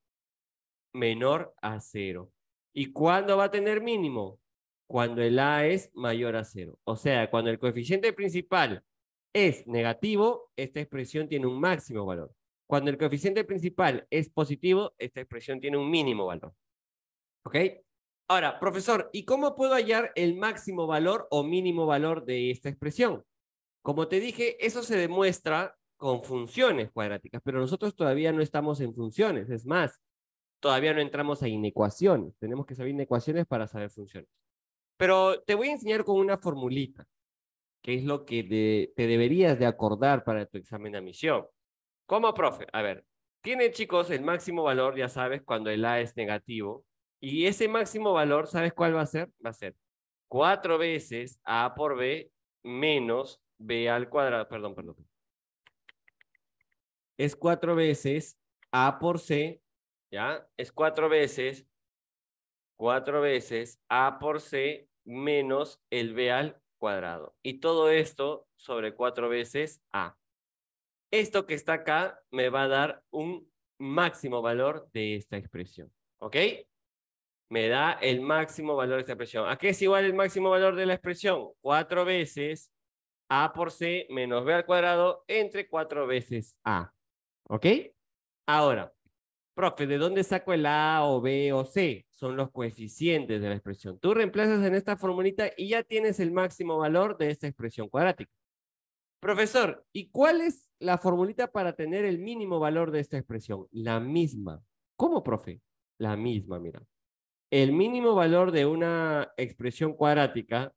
menor a cero. ¿Y cuándo va a tener mínimo? Cuando el A es mayor a cero. O sea, cuando el coeficiente principal es negativo, esta expresión tiene un máximo valor. Cuando el coeficiente principal es positivo, esta expresión tiene un mínimo valor. ¿Ok? Ahora, profesor, ¿y cómo puedo hallar el máximo valor o mínimo valor de esta expresión? Como te dije, eso se demuestra con funciones cuadráticas, pero nosotros todavía no estamos en funciones. Es más, todavía no entramos a inecuaciones. Tenemos que saber inecuaciones para saber funciones. Pero te voy a enseñar con una formulita qué es lo que te deberías de acordar para tu examen de admisión. como profe? A ver, tiene chicos el máximo valor, ya sabes, cuando el A es negativo. Y ese máximo valor, ¿sabes cuál va a ser? Va a ser cuatro veces A por B menos B al cuadrado. Perdón, perdón. Es cuatro veces A por C, ¿ya? Es cuatro veces, cuatro veces A por C menos el B al cuadrado. Y todo esto sobre cuatro veces A. Esto que está acá me va a dar un máximo valor de esta expresión. ¿Ok? Me da el máximo valor de esta expresión. ¿A qué es igual el máximo valor de la expresión? cuatro veces A por C menos B al cuadrado entre cuatro veces A. ¿Ok? Ahora, Profe, ¿de dónde saco el A o B o C? Son los coeficientes de la expresión. Tú reemplazas en esta formulita y ya tienes el máximo valor de esta expresión cuadrática. Profesor, ¿y cuál es la formulita para tener el mínimo valor de esta expresión? La misma. ¿Cómo, profe? La misma, mira. El mínimo valor de una expresión cuadrática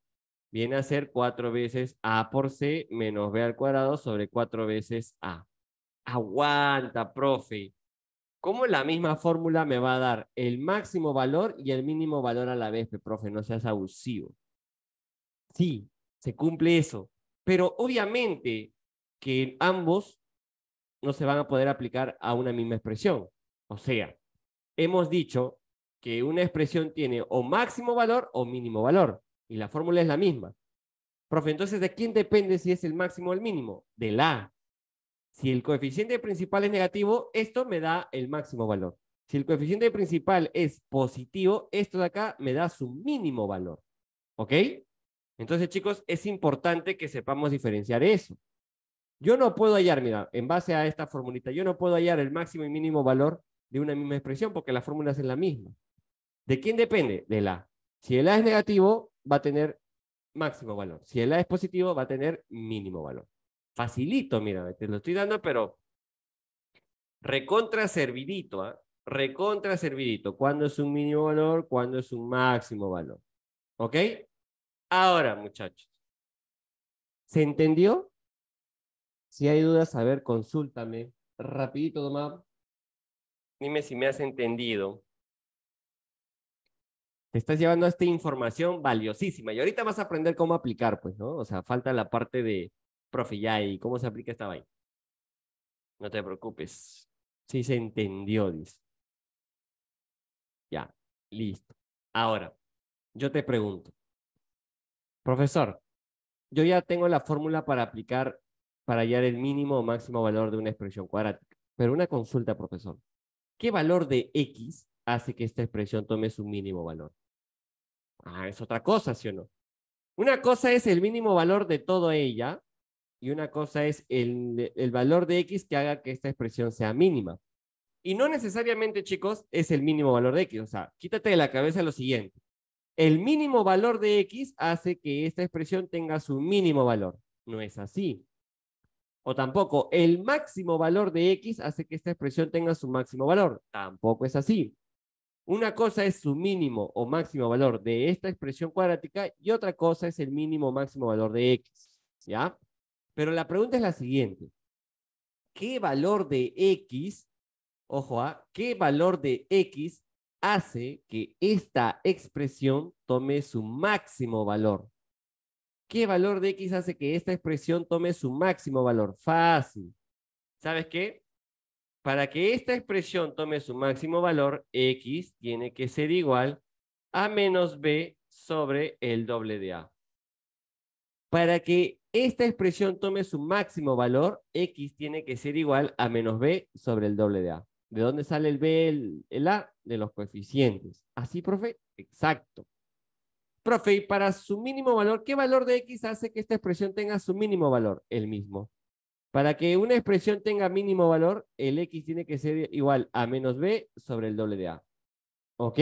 viene a ser 4 veces A por C menos B al cuadrado sobre 4 veces A. Aguanta, profe. ¿Cómo la misma fórmula me va a dar el máximo valor y el mínimo valor a la vez, profe? No seas abusivo. Sí, se cumple eso. Pero obviamente que ambos no se van a poder aplicar a una misma expresión. O sea, hemos dicho que una expresión tiene o máximo valor o mínimo valor. Y la fórmula es la misma. Profe, entonces, ¿de quién depende si es el máximo o el mínimo? De la. Si el coeficiente principal es negativo, esto me da el máximo valor. Si el coeficiente principal es positivo, esto de acá me da su mínimo valor. ¿Ok? Entonces, chicos, es importante que sepamos diferenciar eso. Yo no puedo hallar, mira, en base a esta formulita, yo no puedo hallar el máximo y mínimo valor de una misma expresión porque la fórmula es la misma. ¿De quién depende? de la? Si el A es negativo, va a tener máximo valor. Si el A es positivo, va a tener mínimo valor facilito, mira, te lo estoy dando, pero recontra servidito, ¿ah? recontra servidito. ¿Cuándo es un mínimo valor? ¿Cuándo es un máximo valor? ¿Ok? Ahora, muchachos. ¿Se entendió? Si hay dudas, a ver, consúltame. Rapidito, Tomás. Dime si me has entendido. Te estás llevando esta información valiosísima y ahorita vas a aprender cómo aplicar, pues, ¿no? O sea, falta la parte de, Profe, ya, ¿y cómo se aplica esta vaina? No te preocupes. Sí se entendió, dice. Ya, listo. Ahora, yo te pregunto, profesor, yo ya tengo la fórmula para aplicar, para hallar el mínimo o máximo valor de una expresión cuadrática. Pero una consulta, profesor. ¿Qué valor de X hace que esta expresión tome su mínimo valor? Ah, es otra cosa, ¿sí o no? Una cosa es el mínimo valor de toda ella y una cosa es el, valor de x que haga que esta expresión sea mínima. Y no necesariamente, chicos, es el mínimo valor de x. O sea, quítate de la cabeza lo siguiente. El mínimo valor de x hace que esta expresión tenga su mínimo valor. No es así. O tampoco, el máximo valor de x hace que esta expresión tenga su máximo valor. Tampoco es así. Una cosa es su mínimo o máximo valor de esta expresión cuadrática y otra cosa es el mínimo o máximo valor de x. ¿Ya? Pero la pregunta es la siguiente. ¿Qué valor de X, ojo a, ah, qué valor de X hace que esta expresión tome su máximo valor? ¿Qué valor de X hace que esta expresión tome su máximo valor? Fácil. ¿Sabes qué? Para que esta expresión tome su máximo valor, X tiene que ser igual a menos B sobre el doble de A. Para que esta expresión tome su máximo valor, x tiene que ser igual a menos b sobre el doble de a. ¿De dónde sale el b, el, a? De los coeficientes. ¿Así, profe? Exacto. Profe, y para su mínimo valor, ¿qué valor de x hace que esta expresión tenga su mínimo valor? El mismo. Para que una expresión tenga mínimo valor, el x tiene que ser igual a menos b sobre el doble de a. ¿Ok?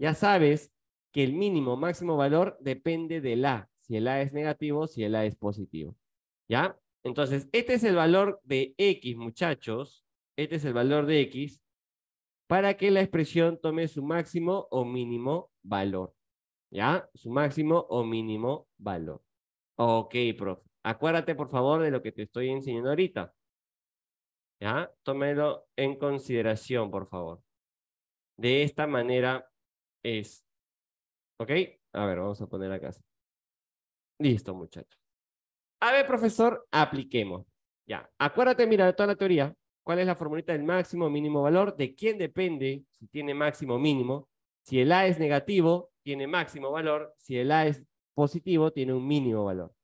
Ya sabes que el mínimo máximo valor depende del a si el A es negativo, si el A es positivo. ¿Ya? Entonces, este es el valor de X, muchachos. Este es el valor de X para que la expresión tome su máximo o mínimo valor. ¿Ya? Su máximo o mínimo valor. Ok, profe. Acuérdate, por favor, de lo que te estoy enseñando ahorita. ¿Ya? Tómelo en consideración, por favor. De esta manera es. ¿Ok? A ver, vamos a poner acá. Listo, muchachos. A ver, profesor, apliquemos. Ya, acuérdate, mira, de toda la teoría, cuál es la formulita del máximo mínimo valor, de quién depende si tiene máximo mínimo. Si el A es negativo, tiene máximo valor. Si el A es positivo, tiene un mínimo valor.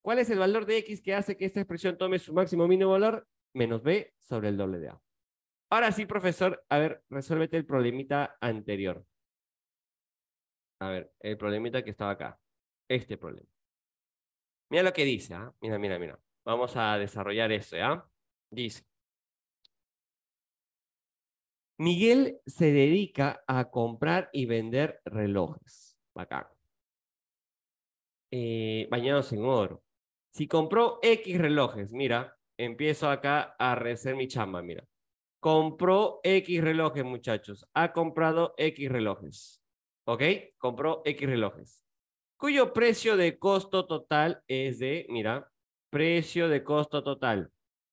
¿Cuál es el valor de X que hace que esta expresión tome su máximo mínimo valor? Menos B sobre el doble de A. Ahora sí, profesor, a ver, resuélvete el problemita anterior. A ver, el problemita que estaba acá. Este problema. Mira lo que dice, ¿ah? mira, mira, mira. Vamos a desarrollar eso, ¿ya? Dice. Miguel se dedica a comprar y vender relojes. Bacán. Eh, bañados en oro. Si compró X relojes, mira, empiezo acá a rehacer mi chamba, mira. Compró X relojes, muchachos. Ha comprado X relojes. ¿Ok? Compró X relojes cuyo precio de costo total es de, mira, precio de costo total.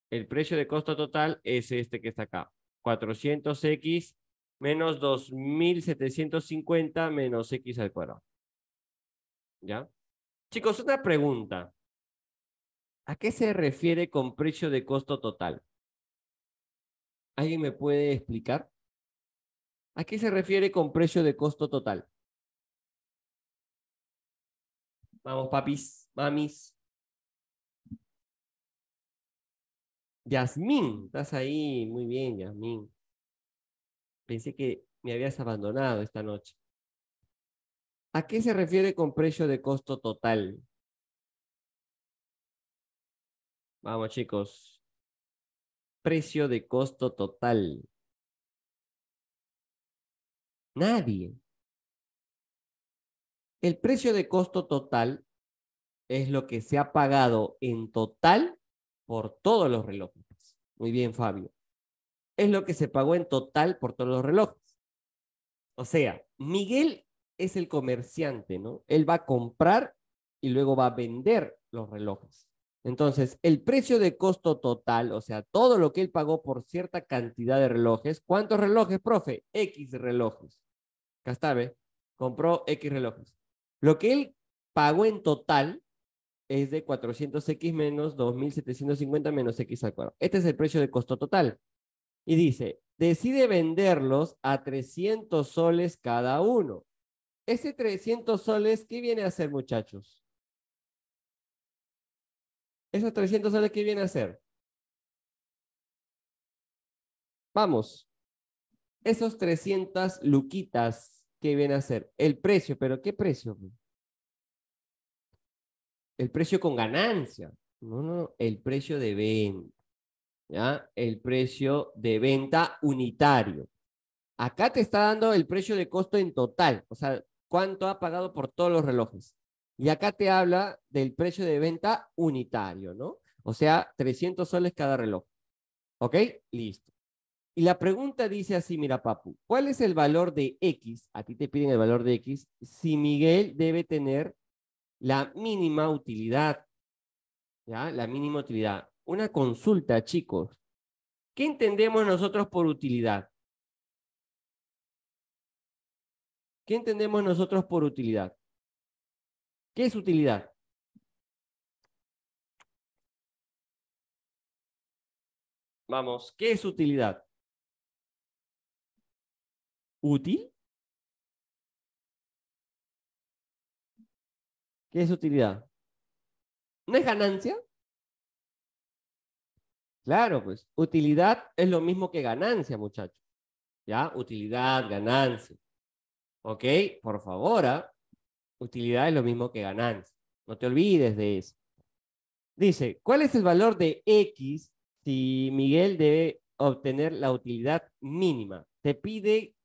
El precio de costo total es este que está acá, 400x menos 2750 menos x al cuadrado. ¿Ya? Chicos, una pregunta. ¿A qué se refiere con precio de costo total? ¿Alguien me puede explicar? ¿A qué se refiere con precio de costo total? Vamos, papis, mamis. Yasmín, estás ahí. Muy bien, Yasmín. Pensé que me habías abandonado esta noche. ¿A qué se refiere con precio de costo total? Vamos, chicos. Precio de costo total. Nadie. El precio de costo total es lo que se ha pagado en total por todos los relojes. Muy bien, Fabio. Es lo que se pagó en total por todos los relojes. O sea, Miguel es el comerciante, ¿no? Él va a comprar y luego va a vender los relojes. Entonces, el precio de costo total, o sea, todo lo que él pagó por cierta cantidad de relojes, ¿cuántos relojes, profe? X relojes. Castabe compró X relojes. Lo que él pagó en total es de 400x menos 2750 menos x al cuadrado. Este es el precio de costo total. Y dice, decide venderlos a 300 soles cada uno. Ese 300 soles, ¿qué viene a hacer, muchachos? Esos 300 soles, ¿qué viene a hacer? Vamos. Esos 300 luquitas ¿Qué viene a ser el precio, pero ¿qué precio? El precio con ganancia, no, no, el precio de venta, ¿ya? El precio de venta unitario. Acá te está dando el precio de costo en total, o sea, cuánto ha pagado por todos los relojes. Y acá te habla del precio de venta unitario, ¿no? O sea, 300 soles cada reloj. ¿Ok? Listo. Y la pregunta dice así, mira Papu, ¿cuál es el valor de X? A ti te piden el valor de X si Miguel debe tener la mínima utilidad. ¿Ya? La mínima utilidad. Una consulta, chicos. ¿Qué entendemos nosotros por utilidad? ¿Qué entendemos nosotros por utilidad? ¿Qué es utilidad? Vamos, ¿qué es utilidad? útil? ¿Qué es utilidad? ¿No es ganancia? Claro, pues utilidad es lo mismo que ganancia, muchachos. ¿Ya? Utilidad, ganancia. ¿Ok? Por favor, ¿ah? utilidad es lo mismo que ganancia. No te olvides de eso. Dice, ¿cuál es el valor de X si Miguel debe obtener la utilidad mínima? Te pide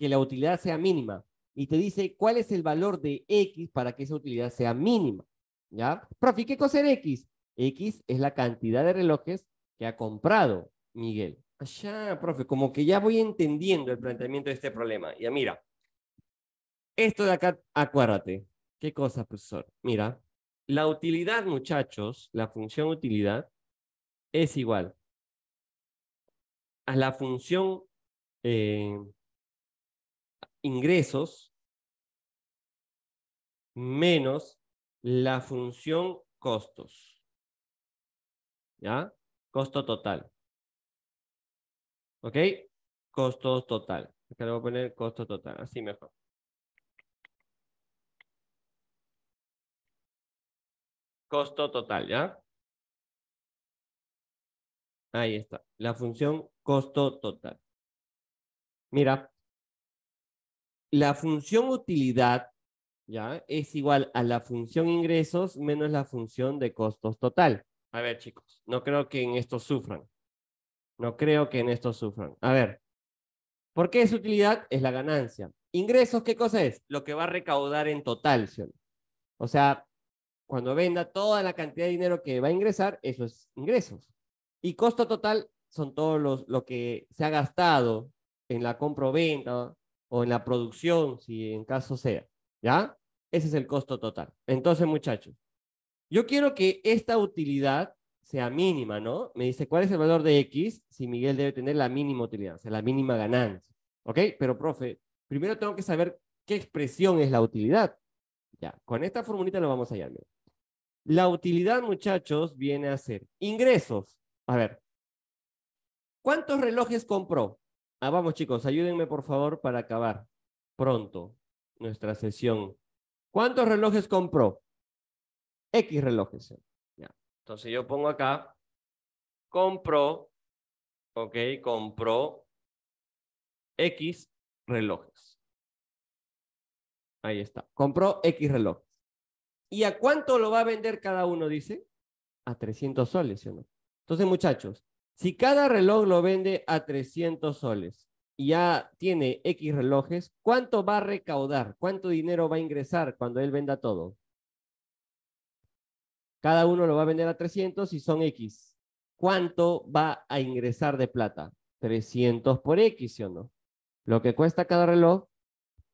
que la utilidad sea mínima y te dice cuál es el valor de X para que esa utilidad sea mínima. ¿Ya? profe ¿qué cosa es X? X es la cantidad de relojes que ha comprado Miguel. Ya, profe, como que ya voy entendiendo el planteamiento de este problema. Ya, mira. Esto de acá, acuérdate. ¿Qué cosa, profesor? Mira, la utilidad, muchachos, la función utilidad es igual a la función eh, ingresos menos la función costos. ¿Ya? Costo total. ¿Ok? costos total. Acá le voy a poner costo total, así mejor. Costo total, ¿ya? Ahí está, la función costo total. Mira, la función utilidad ¿ya? es igual a la función ingresos menos la función de costos total. A ver, chicos, no creo que en esto sufran. No creo que en esto sufran. A ver, ¿por qué es utilidad? Es la ganancia. Ingresos, ¿qué cosa es? Lo que va a recaudar en total. O sea, cuando venda toda la cantidad de dinero que va a ingresar, eso es ingresos. Y costo total son todos los lo que se ha gastado en la compra o venta, o en la producción, si en caso sea, ¿ya? Ese es el costo total. Entonces, muchachos, yo quiero que esta utilidad sea mínima, ¿no? Me dice, ¿cuál es el valor de X? Si Miguel debe tener la mínima utilidad, o sea, la mínima ganancia, ¿ok? Pero, profe, primero tengo que saber qué expresión es la utilidad. Ya, con esta formulita lo vamos a hallar. La utilidad, muchachos, viene a ser ingresos. A ver, ¿cuántos relojes compró? Ah, vamos chicos, ayúdenme por favor para acabar pronto nuestra sesión. ¿Cuántos relojes compró? X relojes. Ya. Entonces yo pongo acá, compró, ok, compró X relojes. Ahí está, compró X relojes. ¿Y a cuánto lo va a vender cada uno, dice? A 300 soles, no? Entonces, muchachos, si cada reloj lo vende a 300 soles y ya tiene X relojes, ¿cuánto va a recaudar? ¿Cuánto dinero va a ingresar cuando él venda todo? Cada uno lo va a vender a 300 y son X. ¿Cuánto va a ingresar de plata? 300 por X, o no? Lo que cuesta cada reloj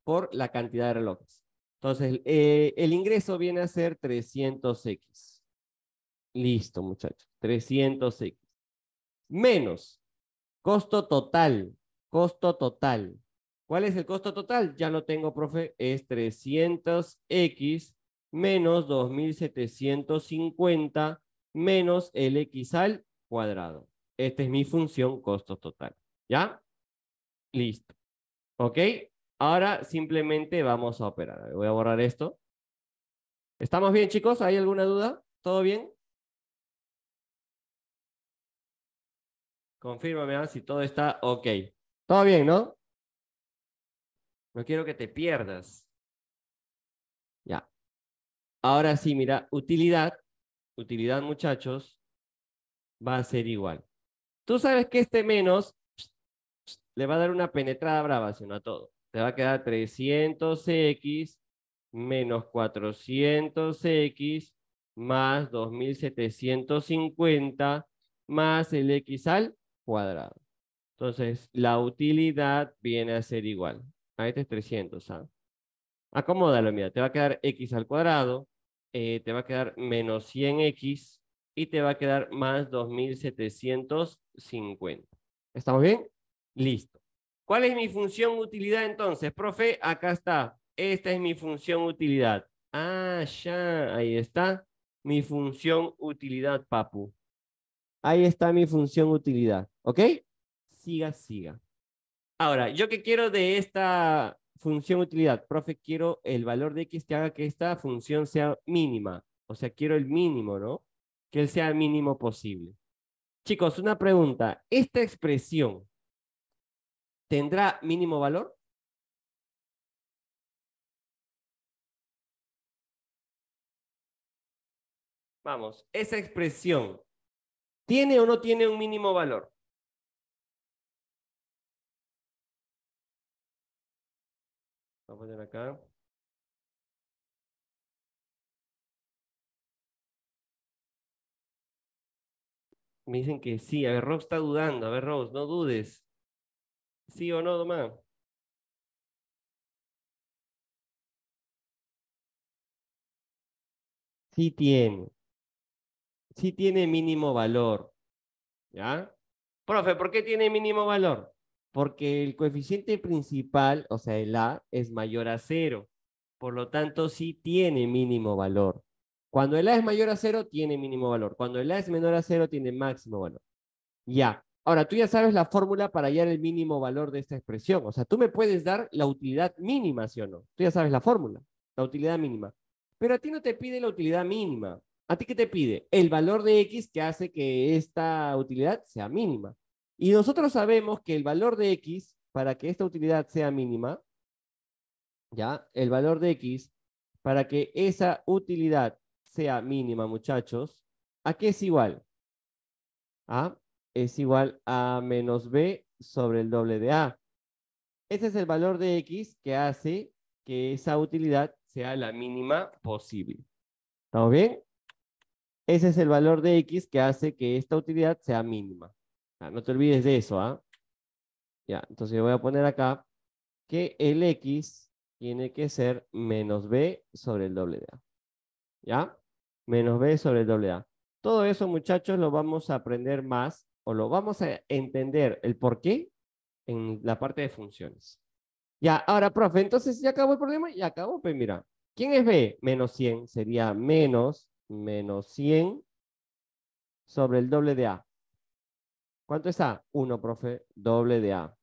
por la cantidad de relojes. Entonces, eh, el ingreso viene a ser 300X. Listo, muchachos. 300X menos costo total, costo total. ¿Cuál es el costo total? Ya lo tengo, profe, es 300X menos 2750 menos el X al cuadrado. Esta es mi función costo total. ¿Ya? Listo. ¿Ok? Ahora simplemente vamos a operar. Voy a borrar esto. ¿Estamos bien, chicos? ¿Hay alguna duda? ¿Todo bien? Confírmame si todo está ok. Todo bien, ¿no? No quiero que te pierdas. Ya. Ahora sí, mira, utilidad, utilidad muchachos, va a ser igual. Tú sabes que este menos le va a dar una penetrada brava, sino a todo. Te va a quedar 300x menos 400x más 2750 más el x al cuadrado. Entonces, la utilidad viene a ser igual. A este es 300, ¿sabes? ¿ah? Acomódalo, mira, te va a quedar x al cuadrado, eh, te va a quedar menos 100x y te va a quedar más 2750. ¿Estamos bien? Listo. ¿Cuál es mi función utilidad entonces? Profe, acá está. Esta es mi función utilidad. Ah, ya, ahí está. Mi función utilidad, papu. Ahí está mi función utilidad, ¿ok? Siga, siga. Ahora, ¿yo qué quiero de esta función utilidad? Profe, quiero el valor de x que haga que esta función sea mínima. O sea, quiero el mínimo, ¿no? Que él sea el mínimo posible. Chicos, una pregunta. ¿Esta expresión tendrá mínimo valor? Vamos, esa expresión ¿Tiene o no tiene un mínimo valor? Vamos a poner acá. Me dicen que sí. A ver, Rob está dudando. A ver, Rose, no dudes. ¿Sí o no, Domán? Sí tiene sí tiene mínimo valor. ¿Ya? Profe, ¿por qué tiene mínimo valor? Porque el coeficiente principal, o sea, el A, es mayor a cero. Por lo tanto, sí tiene mínimo valor. Cuando el A es mayor a cero, tiene mínimo valor. Cuando el A es menor a cero, tiene máximo valor. Ya. Ahora, tú ya sabes la fórmula para hallar el mínimo valor de esta expresión. O sea, tú me puedes dar la utilidad mínima, ¿sí o no? Tú ya sabes la fórmula, la utilidad mínima. Pero a ti no te pide la utilidad mínima. ¿A ti qué te pide? El valor de X que hace que esta utilidad sea mínima. Y nosotros sabemos que el valor de X, para que esta utilidad sea mínima, ¿ya? El valor de X, para que esa utilidad sea mínima, muchachos, ¿a qué es igual? A es igual a menos B sobre el doble de A. Ese es el valor de X que hace que esa utilidad sea la mínima posible. ¿Estamos bien? Ese es el valor de X que hace que esta utilidad sea mínima. no te olvides de eso, ¿ah? Ya, entonces yo voy a poner acá que el X tiene que ser menos B sobre el doble de A. ¿Ya? Menos B sobre el doble de A. Todo eso, muchachos, lo vamos a aprender más o lo vamos a entender el por qué en la parte de funciones. Ya, ahora, profe, entonces ya acabó el problema, ya acabó, pues mira, ¿quién es B? Menos 100 sería menos menos 100 sobre el doble de A. ¿Cuánto es A? 1, profe, doble de A.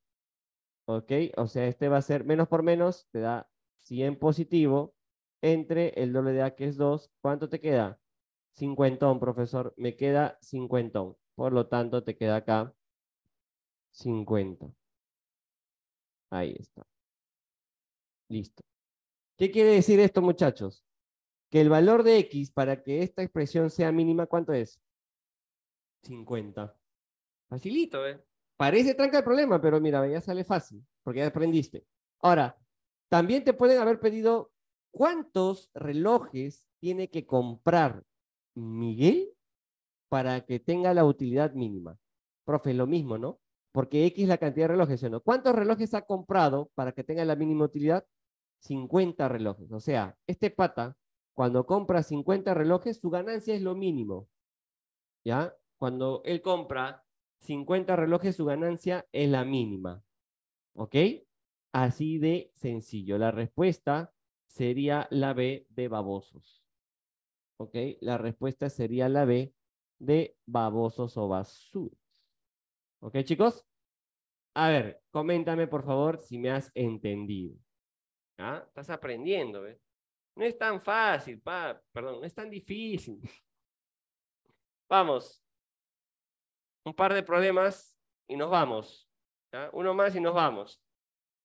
¿Ok? O sea, este va a ser menos por menos, te da 100 positivo, entre el doble de A, que es 2, ¿cuánto te queda? 50, profesor, me queda 50. Por lo tanto, te queda acá 50. Ahí está. Listo. ¿Qué quiere decir esto, muchachos? que el valor de x para que esta expresión sea mínima, ¿cuánto es? 50. Facilito, ¿eh? Parece tranca el problema, pero mira, ya sale fácil, porque ya aprendiste. Ahora, también te pueden haber pedido cuántos relojes tiene que comprar Miguel para que tenga la utilidad mínima. Profe, lo mismo, ¿no? Porque X es la cantidad de relojes, no? ¿Cuántos relojes ha comprado para que tenga la mínima utilidad? 50 relojes. O sea, este pata cuando compra 50 relojes, su ganancia es lo mínimo. ¿Ya? Cuando él compra 50 relojes, su ganancia es la mínima. ¿Ok? Así de sencillo. La respuesta sería la B de babosos. ¿Ok? La respuesta sería la B de babosos o basuras. ¿Ok, chicos? A ver, coméntame por favor si me has entendido. ¿Ya? Estás aprendiendo, ¿ves? ¿eh? No es tan fácil, perdón, no es tan difícil. Vamos. Un par de problemas y nos vamos. Uno más y nos vamos.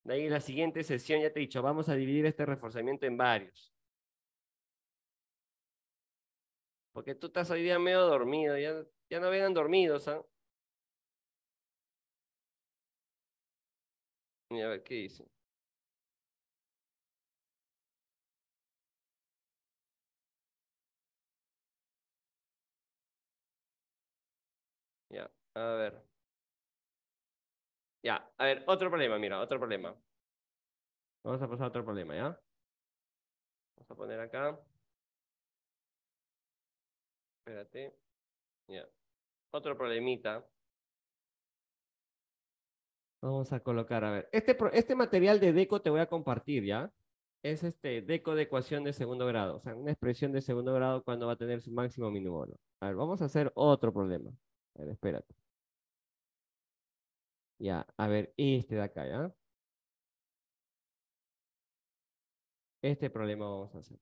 De ahí la siguiente sesión, ya te he dicho, vamos a dividir este reforzamiento en varios. Porque tú estás hoy día medio dormido, ya, ya no vengan dormidos. ¿ah? a ver, ¿qué dice? A ver. Ya, a ver, otro problema, mira, otro problema. Vamos a pasar a otro problema, ¿ya? Vamos a poner acá. Espérate. Ya. Otro problemita. Vamos a colocar, a ver. Este, este material de deco te voy a compartir, ¿ya? Es este deco de ecuación de segundo grado. O sea, una expresión de segundo grado cuando va a tener su máximo mínimo. A ver, vamos a hacer otro problema. A ver, espérate. Ya, a ver, este de acá, ¿ya? Este problema vamos a hacer.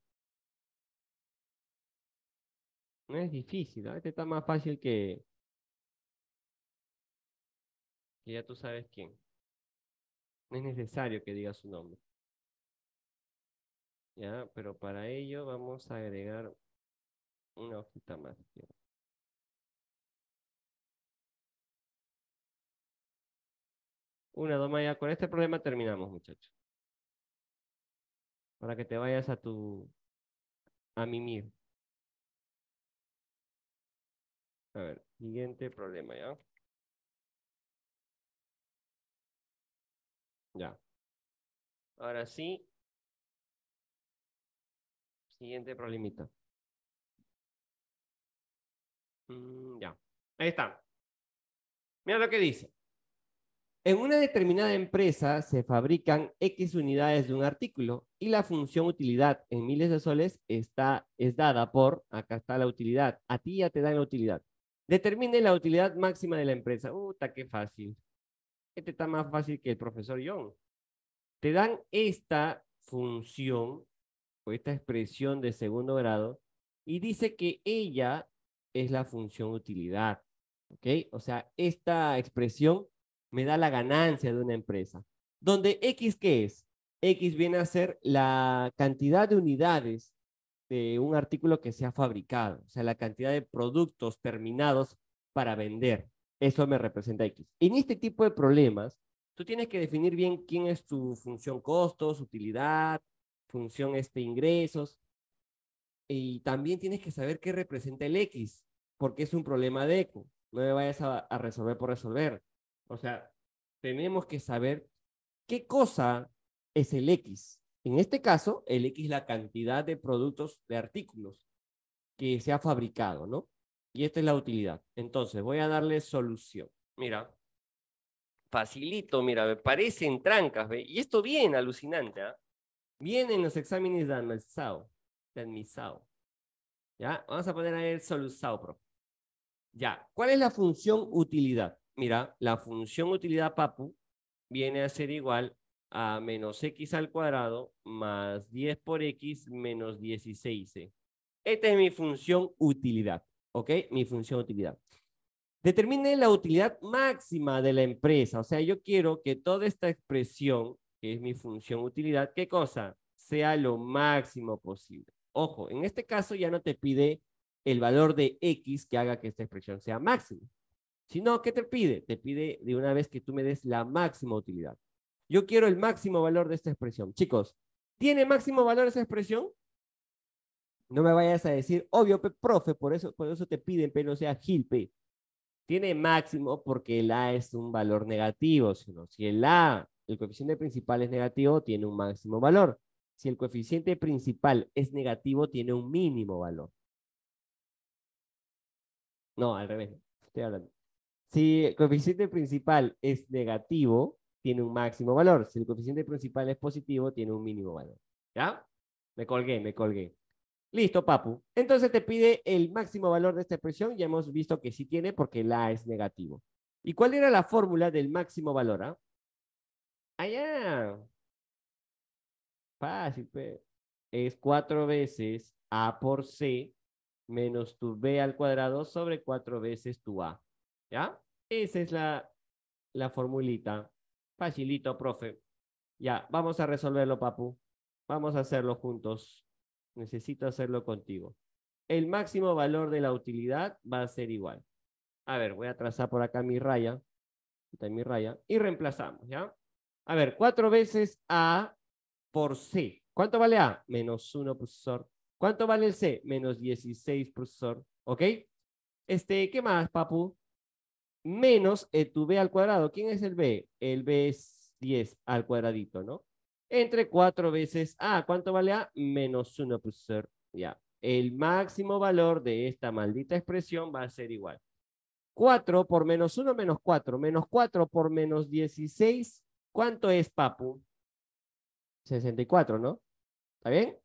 No es difícil, ¿no? Este está más fácil que... Que ya tú sabes quién. No es necesario que diga su nombre. Ya, pero para ello vamos a agregar una hojita más. Una más ya. Con este problema terminamos, muchachos. Para que te vayas a tu... A mimir. A ver, siguiente problema, ¿ya? Ya. Ahora sí. Siguiente problemita. Mm, ya. Ahí está. Mira lo que dice. En una determinada empresa se fabrican X unidades de un artículo y la función utilidad en miles de soles está, es dada por, acá está la utilidad, a ti ya te dan la utilidad. Determine la utilidad máxima de la empresa. Uta, qué fácil. Este está más fácil que el profesor Young. Te dan esta función o esta expresión de segundo grado y dice que ella es la función utilidad. ¿Ok? O sea, esta expresión me da la ganancia de una empresa. Donde X, ¿qué es? X viene a ser la cantidad de unidades de un artículo que se ha fabricado, o sea, la cantidad de productos terminados para vender. Eso me representa X. En este tipo de problemas, tú tienes que definir bien quién es tu función costos, utilidad, función este ingresos, y también tienes que saber qué representa el X, porque es un problema de eco. No me vayas a, a resolver por resolver. O sea, tenemos que saber qué cosa es el X. En este caso, el X es la cantidad de productos, de artículos que se ha fabricado, ¿no? Y esta es la utilidad. Entonces, voy a darle solución. Mira, facilito, mira, me parecen trancas, ¿ve? Y esto viene alucinante, ¿ah? en los exámenes de admisado, de ¿Ya? Vamos a poner a el solusao profe. Ya, ¿cuál es la función utilidad? mira, la función utilidad PAPU viene a ser igual a menos x al cuadrado más 10 por x menos 16 e. Esta es mi función utilidad, ¿ok? Mi función utilidad. Determine la utilidad máxima de la empresa. O sea, yo quiero que toda esta expresión, que es mi función utilidad, ¿qué cosa? Sea lo máximo posible. Ojo, en este caso ya no te pide el valor de x que haga que esta expresión sea máxima, si no, ¿qué te pide? Te pide de una vez que tú me des la máxima utilidad. Yo quiero el máximo valor de esta expresión. Chicos, ¿tiene máximo valor esa expresión? No me vayas a decir, obvio, profe, por eso, por eso te piden, pero no sea gilpe. Tiene máximo porque el A es un valor negativo, si el A, el coeficiente principal es negativo, tiene un máximo valor. Si el coeficiente principal es negativo, tiene un mínimo valor. No, al revés, estoy hablando. Si el coeficiente principal es negativo, tiene un máximo valor. Si el coeficiente principal es positivo, tiene un mínimo valor. ¿Ya? Me colgué, me colgué. Listo, papu. Entonces te pide el máximo valor de esta expresión. Ya hemos visto que sí tiene porque la es negativo. ¿Y cuál era la fórmula del máximo valor? Ah, ah ya. Fácil, pues. Es cuatro veces A por C menos tu B al cuadrado sobre cuatro veces tu A. ¿Ya? Esa es la, la formulita. Facilito, profe. Ya, vamos a resolverlo, papu. Vamos a hacerlo juntos. Necesito hacerlo contigo. El máximo valor de la utilidad va a ser igual. A ver, voy a trazar por acá mi raya. mi raya. Y reemplazamos, ¿ya? A ver, cuatro veces A por C. ¿Cuánto vale A? Menos uno, profesor. ¿Cuánto vale el C? Menos 16, profesor. ¿Ok? Este, ¿qué más, papu? menos el tu b al cuadrado. ¿Quién es el b? El b es 10 al cuadradito, ¿no? Entre 4 veces a. ¿Cuánto vale a? Menos 1, pues. Ya. El máximo valor de esta maldita expresión va a ser igual. 4 por menos 1, menos 4. Menos 4 por menos 16. ¿Cuánto es, papu? 64, ¿no? ¿Está bien?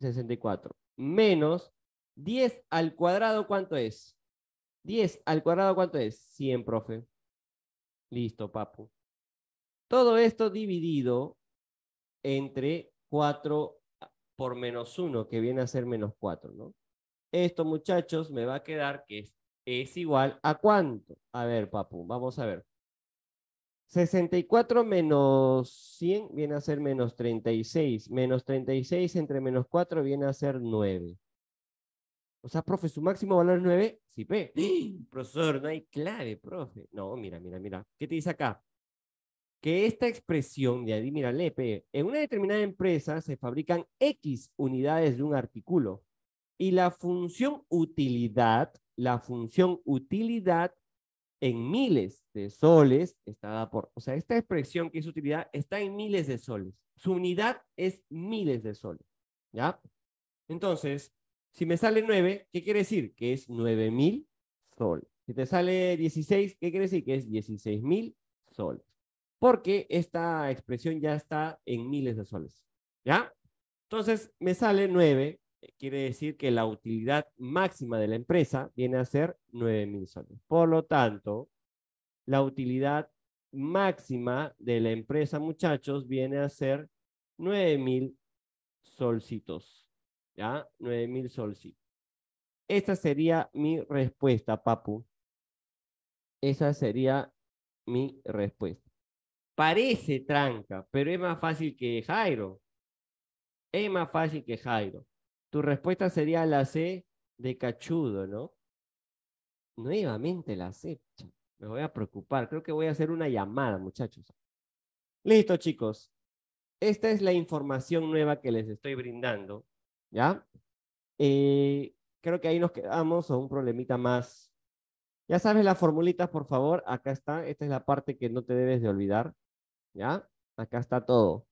64. Menos 10 al cuadrado, ¿cuánto es? 10 al cuadrado, ¿cuánto es? 100, profe. Listo, papu. Todo esto dividido entre 4 por menos 1, que viene a ser menos 4, ¿no? Esto, muchachos, me va a quedar que es, igual a cuánto. A ver, papu, vamos a ver. 64 menos 100 viene a ser menos 36. Menos 36 entre menos 4 viene a ser 9. O sea, profe, su máximo valor es 9, sí, P. ¡Ah! Profesor, no hay clave, profe. No, mira, mira, mira. ¿Qué te dice acá? Que esta expresión de ahí, mira, P, en una determinada empresa se fabrican X unidades de un artículo y la función utilidad, la función utilidad en miles de soles está dada por, o sea, esta expresión que es utilidad está en miles de soles. Su unidad es miles de soles, ¿ya? Entonces, si me sale 9, ¿qué quiere decir? Que es mil soles. Si te sale 16, ¿qué quiere decir? Que es 16.000 soles. Porque esta expresión ya está en miles de soles. ¿Ya? Entonces, me sale 9, quiere decir que la utilidad máxima de la empresa viene a ser 9.000 soles. Por lo tanto, la utilidad máxima de la empresa, muchachos, viene a ser 9.000 solcitos. ¿ya? 9000 solsi. Esta sería mi respuesta, Papu. Esa sería mi respuesta. Parece tranca, pero es más fácil que Jairo. Es más fácil que Jairo. Tu respuesta sería la C de cachudo, ¿no? Nuevamente la C. Me voy a preocupar. Creo que voy a hacer una llamada, muchachos. Listo, chicos. Esta es la información nueva que les estoy brindando ¿ya? Eh, creo que ahí nos quedamos O un problemita más. Ya sabes las formulitas, por favor, acá está, esta es la parte que no te debes de olvidar, ¿ya? Acá está todo.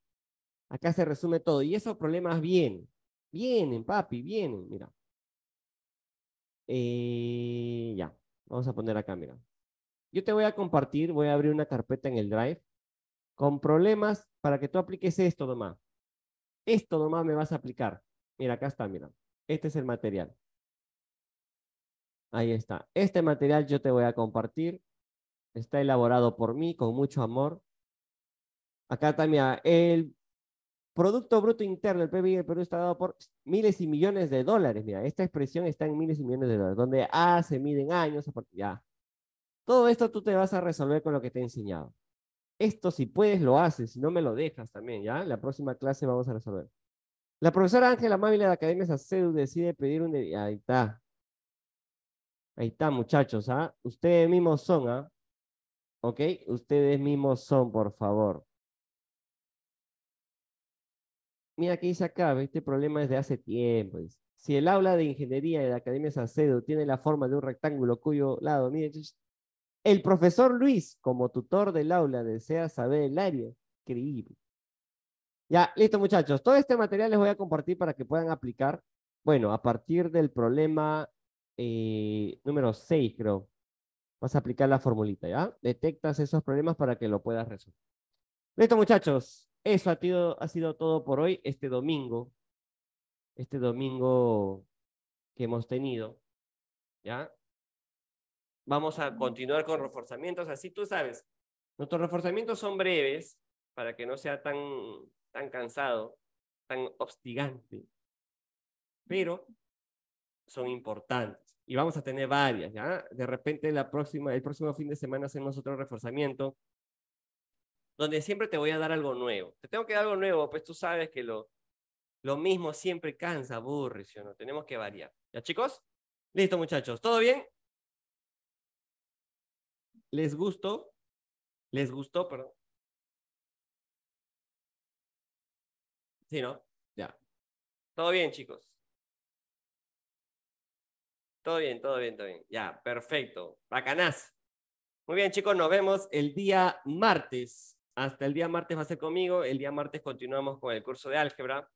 Acá se resume todo. Y esos problemas vienen, vienen, papi, vienen, mira. Eh, ya, vamos a poner acá, mira. Yo te voy a compartir, voy a abrir una carpeta en el Drive con problemas para que tú apliques esto nomás. Esto nomás me vas a aplicar. Mira, acá está, mira. Este es el material. Ahí está. Este material yo te voy a compartir. Está elaborado por mí con mucho amor. Acá está, mira, el Producto Bruto Interno, el PBI del Perú está dado por miles y millones de dólares. Mira, esta expresión está en miles y millones de dólares, donde A se miden años, ya. Todo esto tú te vas a resolver con lo que te he enseñado. Esto si puedes lo haces, si no me lo dejas también, ¿ya? La próxima clase vamos a resolver. La profesora Ángela Mávila de Academia Sacedu decide pedir un... Ahí está. Ahí está, muchachos. ¿ah? Ustedes mismos son, ¿ah? ¿Ok? Ustedes mismos son, por favor. Mira qué dice acá, este problema es de hace tiempo. Si el aula de ingeniería de la Academia Sacedo tiene la forma de un rectángulo cuyo lado, miren, el profesor Luis, como tutor del aula, desea saber el área. Increíble. Ya, listo muchachos. Todo este material les voy a compartir para que puedan aplicar. Bueno, a partir del problema eh, número 6, creo, vas a aplicar la formulita, ¿ya? Detectas esos problemas para que lo puedas resolver. Listo muchachos. Eso ha sido, ha sido todo por hoy, este domingo. Este domingo que hemos tenido, ¿ya? Vamos a continuar con reforzamientos, así tú sabes. Nuestros reforzamientos son breves, para que no sea tan tan cansado, tan obstigante, pero son importantes. Y vamos a tener varias, ¿ya? De repente la próxima, el próximo fin de semana hacemos otro reforzamiento, donde siempre te voy a dar algo nuevo. Te tengo que dar algo nuevo, pues tú sabes que lo, lo mismo siempre cansa, aburre, ¿sí no? Tenemos que variar. ¿Ya chicos? Listo muchachos, ¿todo bien? ¿Les gustó? ¿Les gustó, perdón? ¿no? Ya. Todo bien, chicos. Todo bien, todo bien, todo bien. Ya, perfecto. Bacanás. Muy bien, chicos, nos vemos el día martes. Hasta el día martes va a ser conmigo. El día martes continuamos con el curso de álgebra.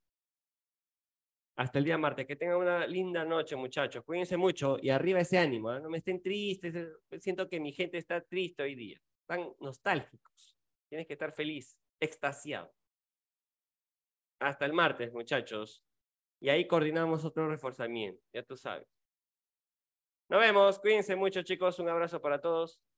Hasta el día martes. Que tengan una linda noche, muchachos. Cuídense mucho y arriba ese ánimo. ¿ah? No me estén tristes. Siento que mi gente está triste hoy día. Están nostálgicos. Tienes que estar feliz, extasiado hasta el martes, muchachos. Y ahí coordinamos otro reforzamiento, ya tú sabes. Nos vemos, cuídense mucho, chicos. Un abrazo para todos.